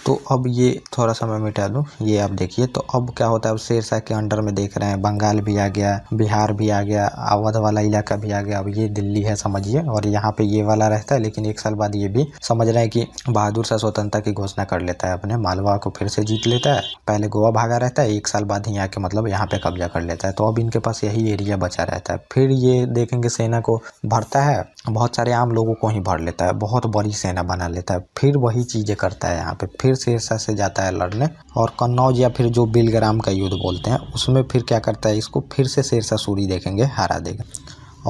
तो अब ये थोड़ा सा मैं मिटा दूँ ये आप देखिए तो अब क्या होता है अब शेरशाह के अंडर में देख रहे हैं बंगाल भी आ गया बिहार भी आ गया अवध वाला इलाका भी आ गया अब ये दिल्ली है समझिए और यहाँ पे ये वाला रहता है लेकिन एक साल बाद ये भी समझ रहे हैं कि बहादुर शाह स्वतंत्रता की घोषणा कर लेता है अपने मालवा को फिर से जीत लेता है पहले गोवा भागा रहता है एक साल बाद ही आके मतलब यहाँ पे कब्जा कर लेता है तो अब इनके पास यही एरिया बचा रहता है फिर ये देखेंगे सेना को भरता है बहुत सारे आम लोगों को ही भर लेता है बहुत बड़ी सेना बना लेता है फिर वही चीज़ें करता है यहाँ पे फिर फिर सिरसा से जाता है लड़ने और कन्नौज या फिर जो बिलग्राम का युद्ध बोलते हैं उसमें फिर क्या करता है इसको फिर से शेरशाह सूरी देखेंगे हरा देगा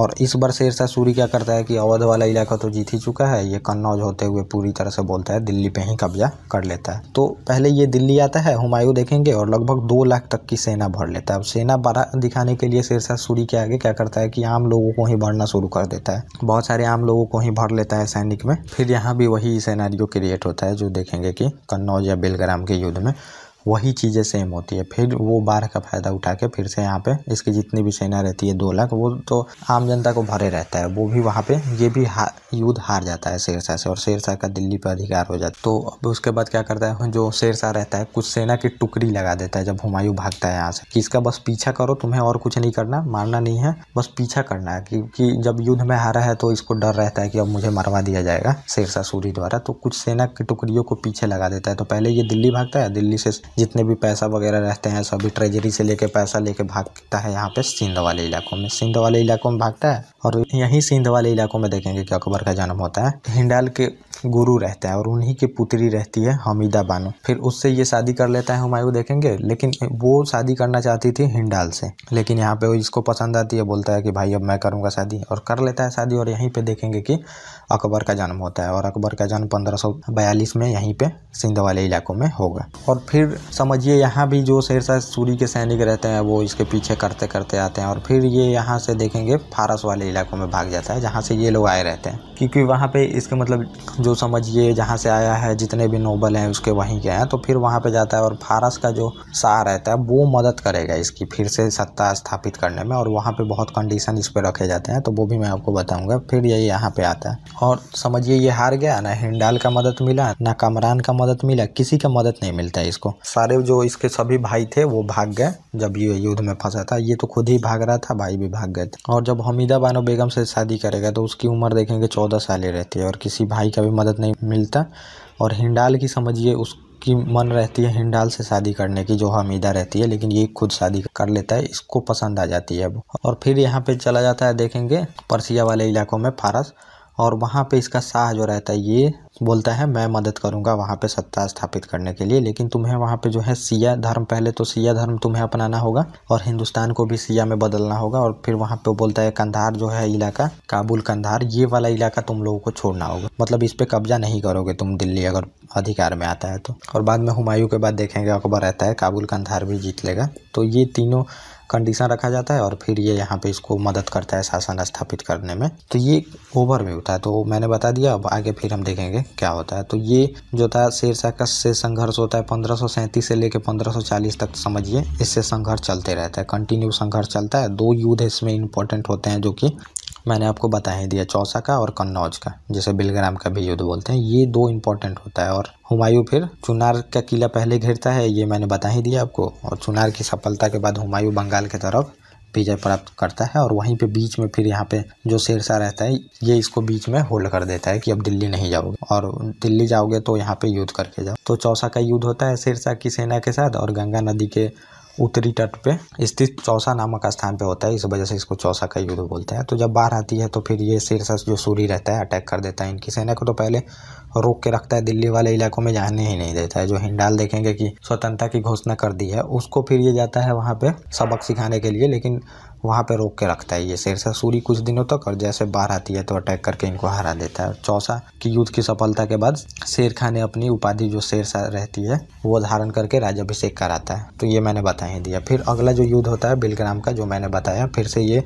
और इस बार शेरशाह सूरी क्या करता है कि अवध वाला इलाका तो जीत ही चुका है ये कन्नौज होते हुए पूरी तरह से बोलता है दिल्ली पे ही कब्जा कर लेता है तो पहले ये दिल्ली आता है हुमायूं देखेंगे और लगभग दो लाख तक की सेना भर लेता है अब सेना बड़ा दिखाने के लिए शेरशाह सूरी के आगे क्या करता है कि आम लोगों को ही भरना शुरू कर देता है बहुत सारे आम लोगों को ही भर लेता है सैनिक में फिर यहाँ भी वही सेनारियो क्रिएट होता है जो देखेंगे कि कन्नौज या बेलग्राम के युद्ध में वही चीज़ें सेम होती है फिर वो बारह का फ़ायदा उठा के फिर से यहाँ पे इसकी जितनी भी सेना रहती है दो लाख वो तो आम जनता को भरे रहता है वो भी वहाँ पे ये भी युद्ध हार जाता है शेरशाह से और शेरशाह का दिल्ली पर अधिकार हो जाता है तो अब उसके बाद क्या करता है जो शेरशाह रहता है कुछ सेना की टुकड़ी लगा देता है जब हुमायूं भागता है यहाँ से कि इसका बस पीछा करो तुम्हें और कुछ नहीं करना मारना नहीं है बस पीछा करना है क्योंकि जब युद्ध में हारा है तो इसको डर रहता है कि अब मुझे मरवा दिया जाएगा शेरशाह सूरी द्वारा तो कुछ सेना की टुकड़ियों को पीछे लगा देता है तो पहले ये दिल्ली भागता है दिल्ली से जितने भी पैसा वगैरह रहते हैं सभी ट्रेजरी से लेके पैसा लेके भागता है यहाँ पे सिंध वाले इलाकों में सिंध वाले इलाकों में भागता है और यहीं सिंध वाले इलाकों में देखेंगे कि अकबर का जन्म होता है हिंडाल के गुरु रहता है और उन्हीं की पुत्री रहती है हमीदा बानो फिर उससे ये शादी कर लेता है हुमायूं देखेंगे लेकिन वो शादी करना चाहती थी हिंडाल से लेकिन यहाँ पे इसको पसंद आती है बोलता है कि भाई अब मैं करूँगा शादी और कर लेता है शादी और यहीं पर देखेंगे कि अकबर का जन्म होता है और अकबर का जन्म पंद्रह में यहीं पर सिंध वाले इलाकों में होगा और फिर समझिए यहाँ भी जो शेरशाह सूरी के सैनिक रहते हैं वो इसके पीछे करते करते आते हैं और फिर ये यहाँ से देखेंगे फारस वाले इलाकों में भाग जाता है जहाँ से ये लोग आए रहते हैं क्योंकि वहाँ पे इसके मतलब जो समझिए जहाँ से आया है जितने भी नोबल हैं उसके वहीं के हैं तो फिर वहाँ पे जाता है और फारस का जो शाह रहता है वो मदद करेगा इसकी फिर से सत्ता स्थापित करने में और वहाँ पे बहुत कंडीशन इस पर रखे जाते हैं तो वो भी मैं आपको बताऊँगा फिर यही यहाँ पर आता है और समझिए ये हार गया ना हिंडाल का मदद मिला ना कमरान का मदद मिला किसी का मदद नहीं मिलता है इसको सारे जो इसके सभी भाई थे वो भाग गए जब ये युद्ध में फंसा था ये तो खुद ही भाग रहा था भाई भी भाग गए थे और जब हमीदा बानो बेगम से शादी करेगा तो उसकी उम्र देखेंगे चौदह चौदह साले रहती है और किसी भाई का भी मदद नहीं मिलता और हिंडाल की समझिए उसकी मन रहती है हिंडाल से शादी करने की जो हमीदा रहती है लेकिन ये खुद शादी कर लेता है इसको पसंद आ जाती है अब और फिर यहाँ पे चला जाता है देखेंगे परसिया वाले इलाकों में फारस और वहाँ पे इसका शाह जो रहता है ये बोलता है मैं मदद करूंगा वहाँ पे सत्ता स्थापित करने के लिए लेकिन तुम्हें वहाँ पे जो है सिया धर्म पहले तो सिया धर्म तुम्हें अपनाना होगा और हिंदुस्तान को भी सिया में बदलना होगा और फिर वहाँ पे बोलता है कंधार जो है इलाका काबुल कंधार ये वाला इलाका तुम लोगों को छोड़ना होगा मतलब इस पर कब्जा नहीं करोगे तुम दिल्ली अगर अधिकार में आता है तो और बाद में हुमायूं के बाद देखेंगे अकबर रहता है काबुल कंधार भी जीत लेगा तो ये तीनों कंडीशन रखा जाता है और फिर ये यहाँ पे इसको मदद करता है शासन स्थापित करने में तो ये ओवरव्यू था तो मैंने बता दिया अब आगे फिर हम देखेंगे क्या होता है तो ये जो था शाह का से संघर्ष होता है पंद्रह से लेकर पंद्रह तक समझिए इससे संघर्ष चलते रहता है कंटिन्यू संघर्ष चलता है दो युद्ध इसमें इंपॉर्टेंट होते हैं जो कि मैंने आपको बता ही दिया चौसा का और कन्नौज का जिसे बिलग्राम का भी युद्ध बोलते हैं ये दो इंपॉर्टेंट होता है और हुमायूं फिर चुनार का किला पहले घेरता है ये मैंने बता ही दिया आपको और चुनार की सफलता के बाद हुमायूं बंगाल की तरफ विजय प्राप्त करता है और वहीं पे बीच में फिर यहाँ पे जो शेरशाह रहता है ये इसको बीच में होल्ड कर देता है कि अब दिल्ली नहीं जाओगे और दिल्ली जाओगे तो यहाँ पे युद्ध करके जाओ तो चौसा का युद्ध होता है शेरशाह की सेना के साथ और गंगा नदी के उत्तरी तट पे स्थित चौसा नामक स्थान पे होता है इस वजह से इसको चौसा का युद्ध बोलते हैं तो जब बाढ़ आती है तो फिर ये सिरसस जो सूरी रहता है अटैक कर देता है इनकी सेना को तो पहले रोक के रखता है दिल्ली वाले इलाकों में जाने ही नहीं देता है जो हिंडाल देखेंगे कि स्वतंत्रता की घोषणा कर दी है उसको फिर ये जाता है वहाँ पे सबक सिखाने के लिए लेकिन वहाँ पर रोक के रखता है ये शेरशाह सूरी कुछ दिनों तक और जैसे बाढ़ आती है तो अटैक करके इनको हरा देता है चौसा की युद्ध की सफलता के बाद शेर खान ने अपनी उपाधि जो शेरशाह रहती है वो धारण करके राजाभिषेक कराता है तो ये मैंने बता ही दिया फिर अगला जो युद्ध होता है बिलग्राम का जो मैंने बताया फिर से ये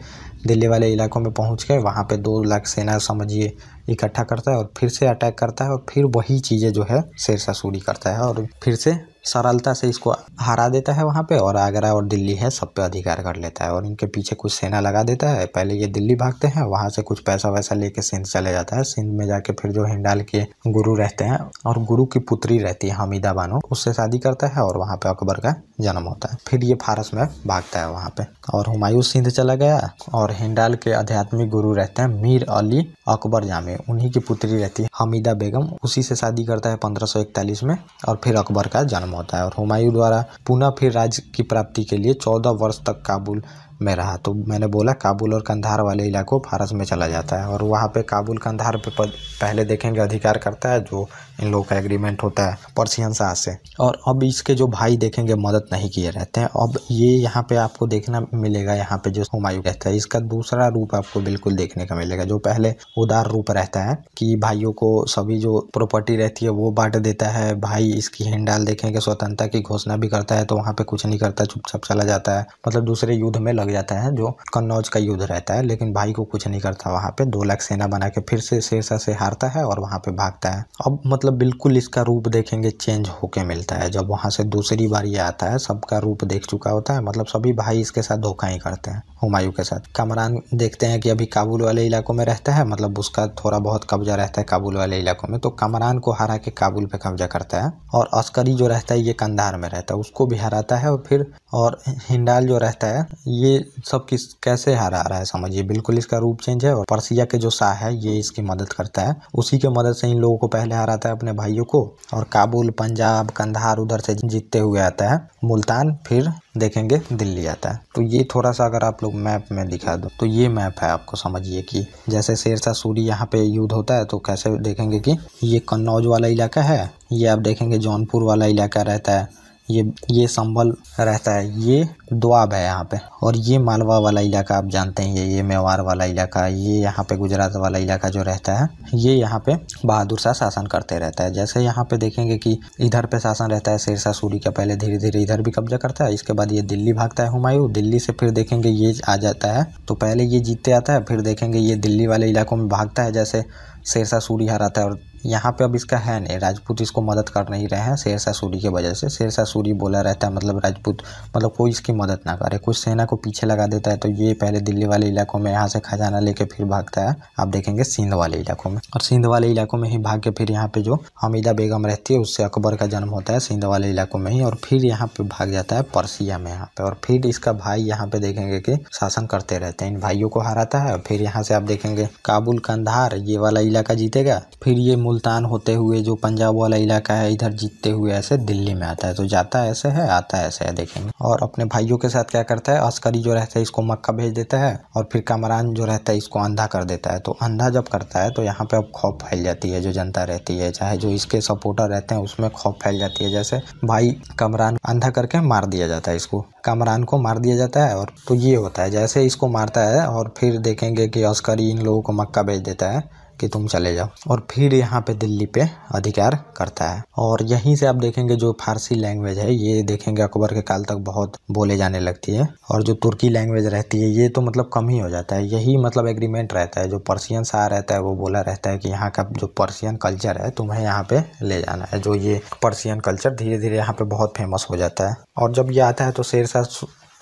दिल्ली वाले इलाकों में पहुँच के वहाँ पर दो लाख सेना समझिए इकट्ठा करता है और फिर से अटैक करता है और फिर वही चीज़ें जो है शेरशाह सूरी करता है और फिर से सरलता से इसको हरा देता है वहाँ पे और आगरा और दिल्ली है सब पे अधिकार कर लेता है और इनके पीछे कुछ सेना लगा देता है पहले ये दिल्ली भागते हैं वहाँ से कुछ पैसा वैसा लेके सिंध चले जाता है सिंध में जाके फिर जो हिंडाल के गुरु रहते हैं और गुरु की पुत्री रहती है हमीदा बानो उससे शादी करता है और वहाँ पे अकबर का जन्म होता है फिर ये फारस में भागता है वहाँ पे और हुमायूं सिंध चला गया और हिंडाल के आध्यात्मिक गुरु रहते हैं मीर अली अकबर जामे उन्हीं की पुत्री रहती है हमीदा बेगम उसी से शादी करता है पंद्रह में और फिर अकबर का जन्म होता है और हुमायूं द्वारा पुनः फिर राज्य की प्राप्ति के लिए चौदह वर्ष तक काबुल में रहा तो मैंने बोला काबुल और कंधार वाले इलाकों भारत में चला जाता है और वहाँ पे काबुल कंधार पे पहले देखेंगे अधिकार करता है जो इन लोगों का एग्रीमेंट होता है पर्सियन शाह से और अब इसके जो भाई देखेंगे मदद नहीं किए रहते हैं अब ये यहाँ पे आपको देखना मिलेगा यहाँ पे जो हुमायूं रहता है इसका दूसरा रूप आपको बिल्कुल देखने का मिलेगा जो पहले उदार रूप रहता है कि भाइयों को सभी जो प्रॉपर्टी रहती है वो बांट देता है भाई इसकी हिंडाल देखेंगे स्वतंत्रता की घोषणा भी करता है तो वहाँ पे कुछ नहीं करता चुपचाप चला जाता है मतलब दूसरे युद्ध में लग जाता है जो कन्नौज का युद्ध रहता है लेकिन भाई को कुछ नहीं करता वहाँ पे दो लाख सेना बना के फिर से शेरशाह से हारता है और वहाँ पे भागता है अब मतलब मतलब बिल्कुल इसका रूप देखेंगे चेंज होके मिलता है जब वहाँ से दूसरी बार ये आता है सबका रूप देख चुका होता है मतलब सभी भाई इसके साथ धोखा ही करते हैं हुमायूं के साथ कामरान देखते हैं कि अभी काबुल वाले इलाकों में रहता है मतलब उसका थोड़ा बहुत कब्जा रहता है काबुल वाले इलाकों में तो कामरान को हरा के काबुल पे कब्जा करता है और अस्करी जो रहता है ये कंधार में रहता है उसको भी हराता है और फिर और हिंडाल जो रहता है ये सब किस कैसे हरा रहा है समझिए बिल्कुल इसका रूप चेंज है और परसिया के जो शाह है ये इसकी मदद करता है उसी के मदद से इन लोगों को पहले हराता है अपने भाइयों को और काबुल पंजाब कंधार उधर से जीतते हुए आता है मुल्तान फिर देखेंगे दिल्ली आता है तो ये थोड़ा सा अगर आप लोग मैप में दिखा दो तो ये मैप है आपको समझिए कि जैसे शेरशाह सूरी यहाँ पे युद्ध होता है तो कैसे देखेंगे कि ये कन्नौज वाला इलाका है ये आप देखेंगे जौनपुर वाला इलाका रहता है ये ये संभल रहता है ये दुआब है यहाँ पे और ये मालवा वाला इलाका आप जानते हैं ये ये मेवार वाला इलाका ये यहाँ पे गुजरात वाला इलाका जो रहता है ये यहाँ पे बहादुर शाह शासन करते रहता है जैसे यहाँ पे देखेंगे कि इधर पे शासन रहता है शेरशाह सूरी का पहले धीरे धीरे इधर भी कब्जा करता है इसके बाद ये दिल्ली भागता है हुमायूं दिल्ली से फिर देखेंगे ये आ जाता है तो पहले ये जीतते आता है फिर देखेंगे ये दिल्ली वाले इलाकों में भागता है जैसे शेरशाह सूरी हराता है और यहाँ पे अब इसका है नहीं राजपूत इसको मदद कर नहीं रहे हैं शेरशाह सूरी की वजह से शेरशाह सूरी बोला रहता है मतलब राजपूत मतलब कोई इसकी मदद ना करे कुछ सेना को पीछे लगा देता है तो ये पहले दिल्ली वाले इलाकों में यहाँ से खजाना लेके फिर भागता है आप देखेंगे सिंध वाले इलाकों में और सिंध वाले इलाकों में ही भाग के फिर यहाँ पे जो हमीदा बेगम रहती है उससे अकबर का जन्म होता है सिंध वाले इलाकों में ही और फिर यहाँ पे भाग जाता है परसिया में यहाँ पे और फिर इसका भाई यहाँ पे देखेंगे की शासन करते रहते हैं इन भाइयों को हराता है फिर यहाँ से आप देखेंगे काबुल कंधार ये वाला इलाका जीतेगा फिर ये मुल्तान होते हुए जो पंजाब वाला इलाका है इधर जीतते हुए ऐसे दिल्ली में आता है तो जाता ऐसे है आता ऐसे है देखेंगे और अपने भाइयों के साथ क्या करता है अस्करी जो रहता है इसको मक्का भेज देता है और फिर कमरान जो रहता है इसको अंधा कर देता है तो अंधा जब करता है तो यहाँ पे अब खौफ फैल जाती है जो जनता रहती है चाहे जो इसके सपोर्टर रहते हैं उसमें खौफ फैल जाती है जैसे भाई कमरान अंधा करके मार दिया जाता है इसको कमरान को मार दिया जाता है और तो ये होता है जैसे इसको मारता है और फिर देखेंगे कि अस्करी इन लोगों को मक्का भेज देता है कि तुम चले जाओ और फिर यहाँ पे दिल्ली पे अधिकार करता है और यहीं से आप देखेंगे जो फारसी लैंग्वेज है ये देखेंगे अकबर के काल तक बहुत बोले जाने लगती है और जो तुर्की लैंग्वेज रहती है ये तो मतलब कम ही हो जाता है यही मतलब एग्रीमेंट रहता है जो पर्सियन सा रहता है वो बोला रहता है कि यहाँ का जो पर्सियन कल्चर है तुम्हें यहाँ पे ले जाना है जो ये पर्सियन कल्चर धीरे धीरे यहाँ पे बहुत फेमस हो जाता है और जब ये आता है तो शेरशाह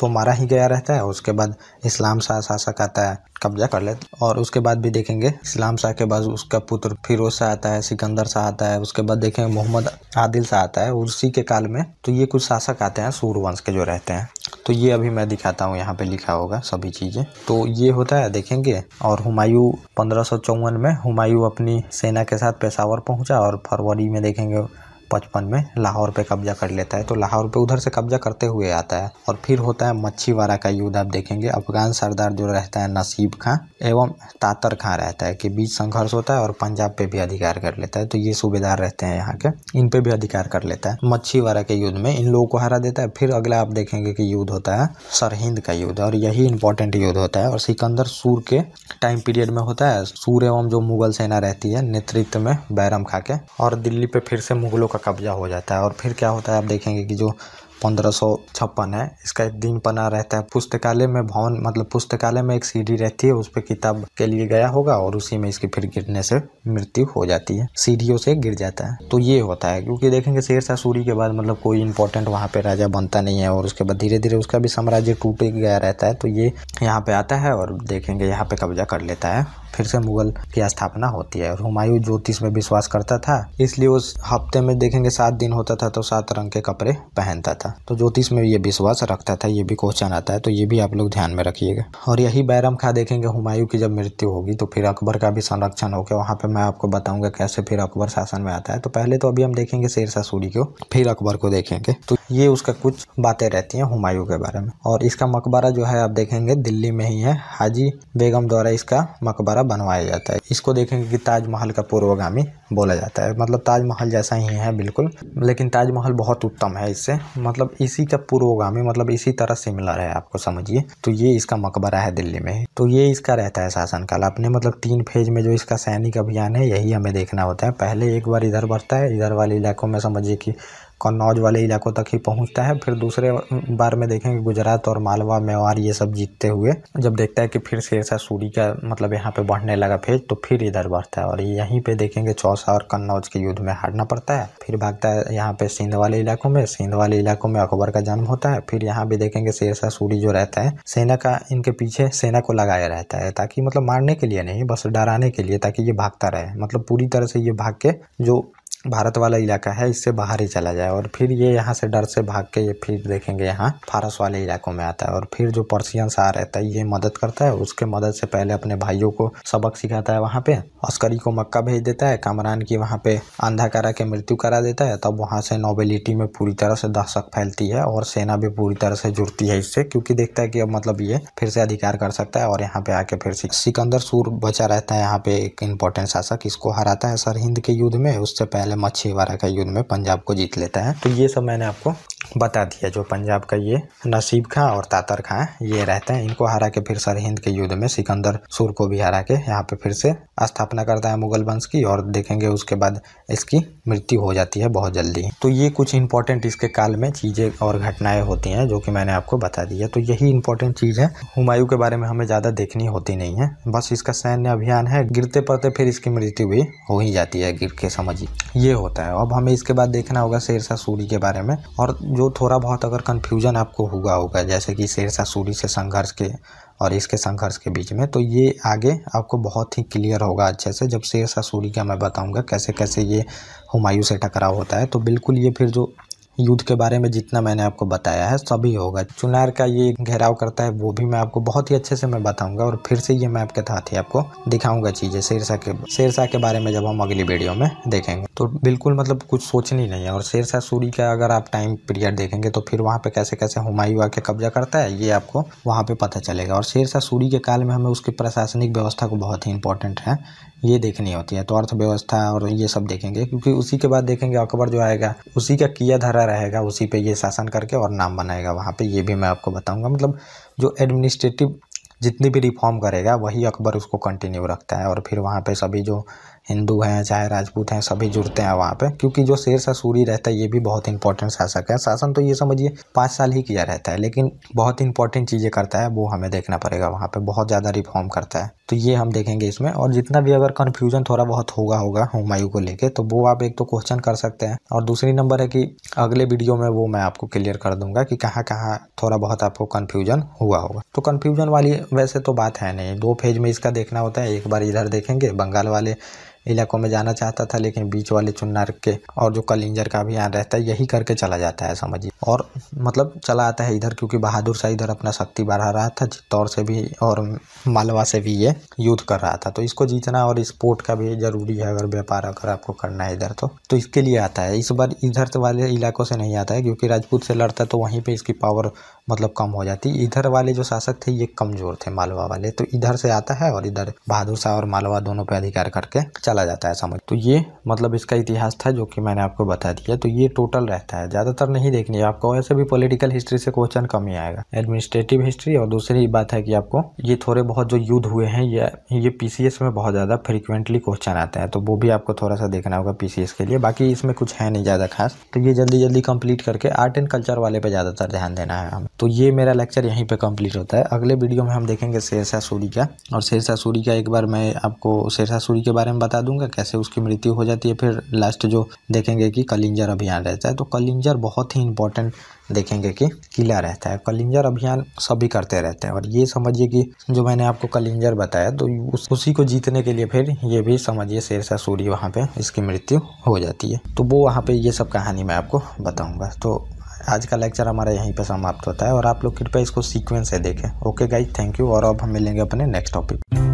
तो मारा ही गया रहता है उसके बाद इस्लाम शाह शासक आता है कब्जा कर लेता और उसके बाद भी देखेंगे इस्लाम शाह के बाद उसका पुत्र फिरोज शाह आता है सिकंदर शाह आता है उसके बाद देखेंगे मोहम्मद आदिल शाह आता है उसी के काल में तो ये कुछ शासक आते हैं सूर्यवंश के जो रहते हैं तो ये अभी मैं दिखाता हूँ यहाँ पे लिखा होगा सभी चीज़ें तो ये होता है देखेंगे और हुमायूं पंद्रह में हुमायूं अपनी सेना के साथ पेशावर पहुँचा और फरवरी में देखेंगे पचपन में लाहौर पे कब्जा कर लेता है तो लाहौर पे उधर से कब्जा करते हुए आता है और फिर होता है मच्छीवाड़ा का युद्ध आप देखेंगे अफगान सरदार जो रहता है नसीब खां एवं तातर खां रहता है के बीच संघर्ष होता है और पंजाब पे भी अधिकार कर लेता है तो ये सूबेदार रहते हैं यहाँ के इन पे भी अधिकार कर लेता है मच्छीवाड़ा के युद्ध में इन लोगों को हरा देता है फिर अगला आप देखेंगे कि युद्ध होता है सरहिंद का युद्ध और यही इंपॉर्टेंट युद्ध होता है और सिकंदर सूर के टाइम पीरियड में होता है सूर एवं जो मुगल सेना रहती है नेतृत्व में बैरम खा के और दिल्ली पे फिर से मुगलों का कब्जा हो जाता है और फिर क्या होता है आप देखेंगे कि जो पंद्रह सौ छप्पन है इसका एक दिन पना रहता है पुस्तकालय में भवन मतलब पुस्तकालय में एक सीढ़ी रहती है उस पर किताब के लिए गया होगा और उसी में इसकी फिर गिरने से मृत्यु हो जाती है सीढ़ियों से गिर जाता है तो ये होता है क्योंकि देखेंगे शेरशाह सूरी के बाद मतलब कोई इंपॉर्टेंट वहाँ पे राजा बनता नहीं है और उसके बाद धीरे धीरे उसका भी साम्राज्य टूट गया रहता है तो ये यहाँ पे आता है और देखेंगे यहाँ पे कब्जा कर लेता है फिर से मुगल की स्थापना होती है और हुमायूं ज्योतिष में विश्वास करता था इसलिए उस हफ्ते में देखेंगे सात दिन होता था तो सात रंग के कपड़े पहनता था तो ज्योतिष में ये विश्वास रखता था ये भी क्वेश्चन आता है तो ये भी आप लोग ध्यान में रखिएगा और यही बैरम खा देखेंगे हुमायूं की जब मृत्यु होगी तो फिर अकबर का भी संरक्षण होकर वहाँ पर मैं आपको बताऊंगा कैसे फिर अकबर शासन में आता है तो पहले तो अभी हम देखेंगे शेरशाह सूरी को फिर अकबर को देखेंगे तो ये उसका कुछ बातें रहती हैं हुमायूं के बारे में और इसका मकबरा जो है आप देखेंगे दिल्ली में ही है हाजी बेगम द्वारा इसका मकबरा बनवाया जाता है इसको देखेंगे कि ताजमहल का पूर्वगामी बोला जाता है मतलब ताजमहल जैसा ही है बिल्कुल लेकिन ताजमहल बहुत उत्तम है इससे मतलब इसी का पूर्वगामी मतलब इसी तरह सिमिलर है आपको समझिए तो ये इसका मकबरा है दिल्ली में तो ये इसका रहता है शासनकाल अपने मतलब तीन फेज में जो इसका सैनिक अभियान है यही हमें देखना होता है पहले एक बार इधर बढ़ता है इधर वाले इलाकों में समझिए कि कन्नौज वाले इलाकों तक ही पहुंचता है फिर दूसरे बार में देखेंगे गुजरात और मालवा मेवाड़ ये सब जीतते हुए जब देखता है कि फिर शेरशाह सूरी का मतलब यहाँ पे बढ़ने लगा फेज तो फिर इधर बढ़ता है और यहीं पे देखेंगे चौसा और कन्नौज के युद्ध में हारना पड़ता है फिर भागता है यहाँ पे सिंध वाले इलाकों में सिंध वाले इलाकों में अकबर का जन्म होता है फिर यहाँ भी देखेंगे शेरशाह सूरी जो रहता है सेना का इनके पीछे सेना को लगाया रहता है ताकि मतलब मारने के लिए नहीं बस डराने के लिए ताकि ये भागता रहे मतलब पूरी तरह से ये भाग के जो भारत वाला इलाका है इससे बाहर ही चला जाए और फिर ये यहाँ से डर से भाग के ये फिर देखेंगे यहाँ फारस वाले इलाकों में आता है और फिर जो पर्सियंस आ रहता है ये मदद करता है उसके मदद से पहले अपने भाइयों को सबक सिखाता है वहाँ पे अस्करी को मक्का भेज देता है कामरान की वहाँ पे अंधा करा के मृत्यु करा देता है तब वहाँ से नोबेलिटी में पूरी तरह से दहशत फैलती है और सेना भी पूरी तरह से जुड़ती है इससे क्योंकि देखता है कि अब मतलब ये फिर से अधिकार कर सकता है और यहाँ पे आके फिर सिकंदर सूर बचा रहता है यहाँ पे एक इम्पोर्टेंट शासक इसको हराता है सर हिंद के युद्ध में उससे पहले वारा का युद्ध में पंजाब को जीत लेता है तो ये सब मैंने आपको बता दिया जो पंजाब का ये नसीब खां और तातर खां ये रहते हैं इनको हरा के फिर सरहिंद के युद्ध में सिकंदर सुर को भी हरा के यहाँ पे फिर से स्थापना करता है मुगल वंश की और देखेंगे उसके बाद इसकी मृत्यु हो जाती है बहुत जल्दी तो ये कुछ इंपॉर्टेंट इसके काल में चीज़ें और घटनाएं होती हैं जो कि मैंने आपको बता दी है तो यही इंपॉर्टेंट चीज़ है हुमायूं के बारे में हमें ज़्यादा देखनी होती नहीं है बस इसका सैन्य अभियान है गिरते पड़ते फिर इसकी मृत्यु भी हो ही जाती है गिर के समझिए ये होता है अब हमें इसके बाद देखना होगा शेरशाह सूरी के बारे में और जो थोड़ा बहुत अगर कन्फ्यूजन आपको हुआ होगा जैसे कि शेरशाह सूरी से संघर्ष के और इसके संघर्ष के बीच में तो ये आगे आपको बहुत ही क्लियर होगा अच्छे से जब शेरशाह सूरी का मैं बताऊँगा कैसे कैसे ये हुमायूं से टकराव होता है तो बिल्कुल ये फिर जो युद्ध के बारे में जितना मैंने आपको बताया है सभी होगा चुनार का ये घेराव करता है वो भी मैं आपको बहुत ही अच्छे से मैं बताऊंगा और फिर से ये मैं आपके साथ ही आपको दिखाऊंगा चीज़ें शेरशाह के शेरशाह के बारे में जब हम अगली वीडियो में देखेंगे तो बिल्कुल मतलब कुछ सोचनी नहीं है और शेरशाह सूरी का अगर आप टाइम पीरियड देखेंगे तो फिर वहाँ पे कैसे कैसे हुमायूं आके कब्जा करता है ये आपको वहाँ पे पता चलेगा और शेरशाह सूरी के काल में हमें उसकी प्रशासनिक व्यवस्था को बहुत ही इंपॉर्टेंट है ये देखनी होती है तो अर्थव्यवस्था और ये सब देखेंगे क्योंकि उसी के बाद देखेंगे अकबर जो आएगा उसी का किया धारा रहेगा उसी पे ये शासन करके और नाम बनाएगा वहाँ पे ये भी मैं आपको बताऊँगा मतलब जो एडमिनिस्ट्रेटिव जितनी भी रिफॉर्म करेगा वही अकबर उसको कंटिन्यू रखता है और फिर वहाँ पर सभी जो हिंदू हैं चाहे राजपूत हैं सभी जुड़ते हैं वहाँ पे क्योंकि जो शेर शाह सूरी रहता है ये भी बहुत इंपॉर्टेंट शासक है शासन तो ये समझिए पाँच साल ही किया रहता है लेकिन बहुत इंपॉर्टेंट चीज़ें करता है वो हमें देखना पड़ेगा वहाँ पर बहुत ज़्यादा रिफॉर्म करता है तो ये हम देखेंगे इसमें और जितना भी अगर कन्फ्यूजन थोड़ा बहुत होगा होगा हुमायूं को लेकर तो वो आप एक तो क्वेश्चन कर सकते हैं और दूसरी नंबर है कि अगले वीडियो में वो मैं आपको क्लियर कर दूंगा कि कहाँ कहाँ थोड़ा बहुत आपको कन्फ्यूजन हुआ होगा तो कन्फ्यूजन वाली वैसे तो बात है नहीं दो फेज में इसका देखना होता है एक बार इधर देखेंगे बंगाल वाले इलाकों में जाना चाहता था लेकिन बीच वाले चुन्नार के और जो कलिंजर का अभियान रहता है यही करके चला जाता है समझिए और मतलब चला आता है इधर क्योंकि बहादुर शाह इधर अपना शक्ति बढ़ा रहा था चित्तौड़ से भी और मालवा से भी ये युद्ध कर रहा था तो इसको जीतना और स्पोर्ट का भी ज़रूरी है अगर व्यापार अगर आपको करना है इधर तो तो इसके लिए आता है इस बार इधर तो वाले इलाकों से नहीं आता है क्योंकि राजपूत से लड़ता तो वहीं पर इसकी पावर मतलब कम हो जाती इधर वाले जो शासक थे ये कमज़ोर थे मालवा वाले तो इधर से आता है और इधर बहादुर शाह और मालवा दोनों पे अधिकार करके चला जाता है समझ तो ये मतलब इसका इतिहास था जो कि मैंने आपको बता दिया तो ये टोटल रहता है ज़्यादातर नहीं देखनी है आपको वैसे भी पॉलिटिकल हिस्ट्री से क्वेश्चन कम ही आएगा एडमिनिस्ट्रेटिव हिस्ट्री और दूसरी बात है कि आपको ये थोड़े बहुत जो युद्ध हुए हैं ये ये पीसीएस में बहुत ज़्यादा फ्रिक्वेंटली क्वेश्चन आते हैं तो वो भी आपको थोड़ा सा देखना होगा पीसीएस के लिए बाकी इसमें कुछ है नहीं ज़्यादा खास तो ये जल्दी जल्दी कंप्लीट करके आर्ट एंड कल्चर वाले पे ज़्यादातर ध्यान देना है हमें तो ये मेरा लेक्चर यहीं पे कंप्लीट होता है अगले वीडियो में हम देखेंगे शेरशाह सूरी का और शेरशाह सूरी का एक बार मैं आपको शेरशाह सूरी के बारे में बता दूंगा कैसे उसकी मृत्यु हो जाती है फिर लास्ट जो देखेंगे कि कलिंजर अभियान रहता है तो कलिंजर बहुत ही इंपॉर्टेंट देखेंगे कि किला रहता है कलिंजर अभियान सभी करते रहते हैं और ये समझिए कि जो मैंने आपको कलिंजर बताया तो उस, उसी को जीतने के लिए फिर ये भी समझिए शेरशाह सूरी वहाँ पे इसकी मृत्यु हो जाती है तो वो वहाँ पे ये सब कहानी मैं आपको बताऊँगा तो आज का लेक्चर हमारा यहीं पे समाप्त होता है और आप लोग कृपया इसको सीक्वेंस से देखें ओके गाइज थैंक यू और अब हम मिलेंगे अपने नेक्स्ट टॉपिक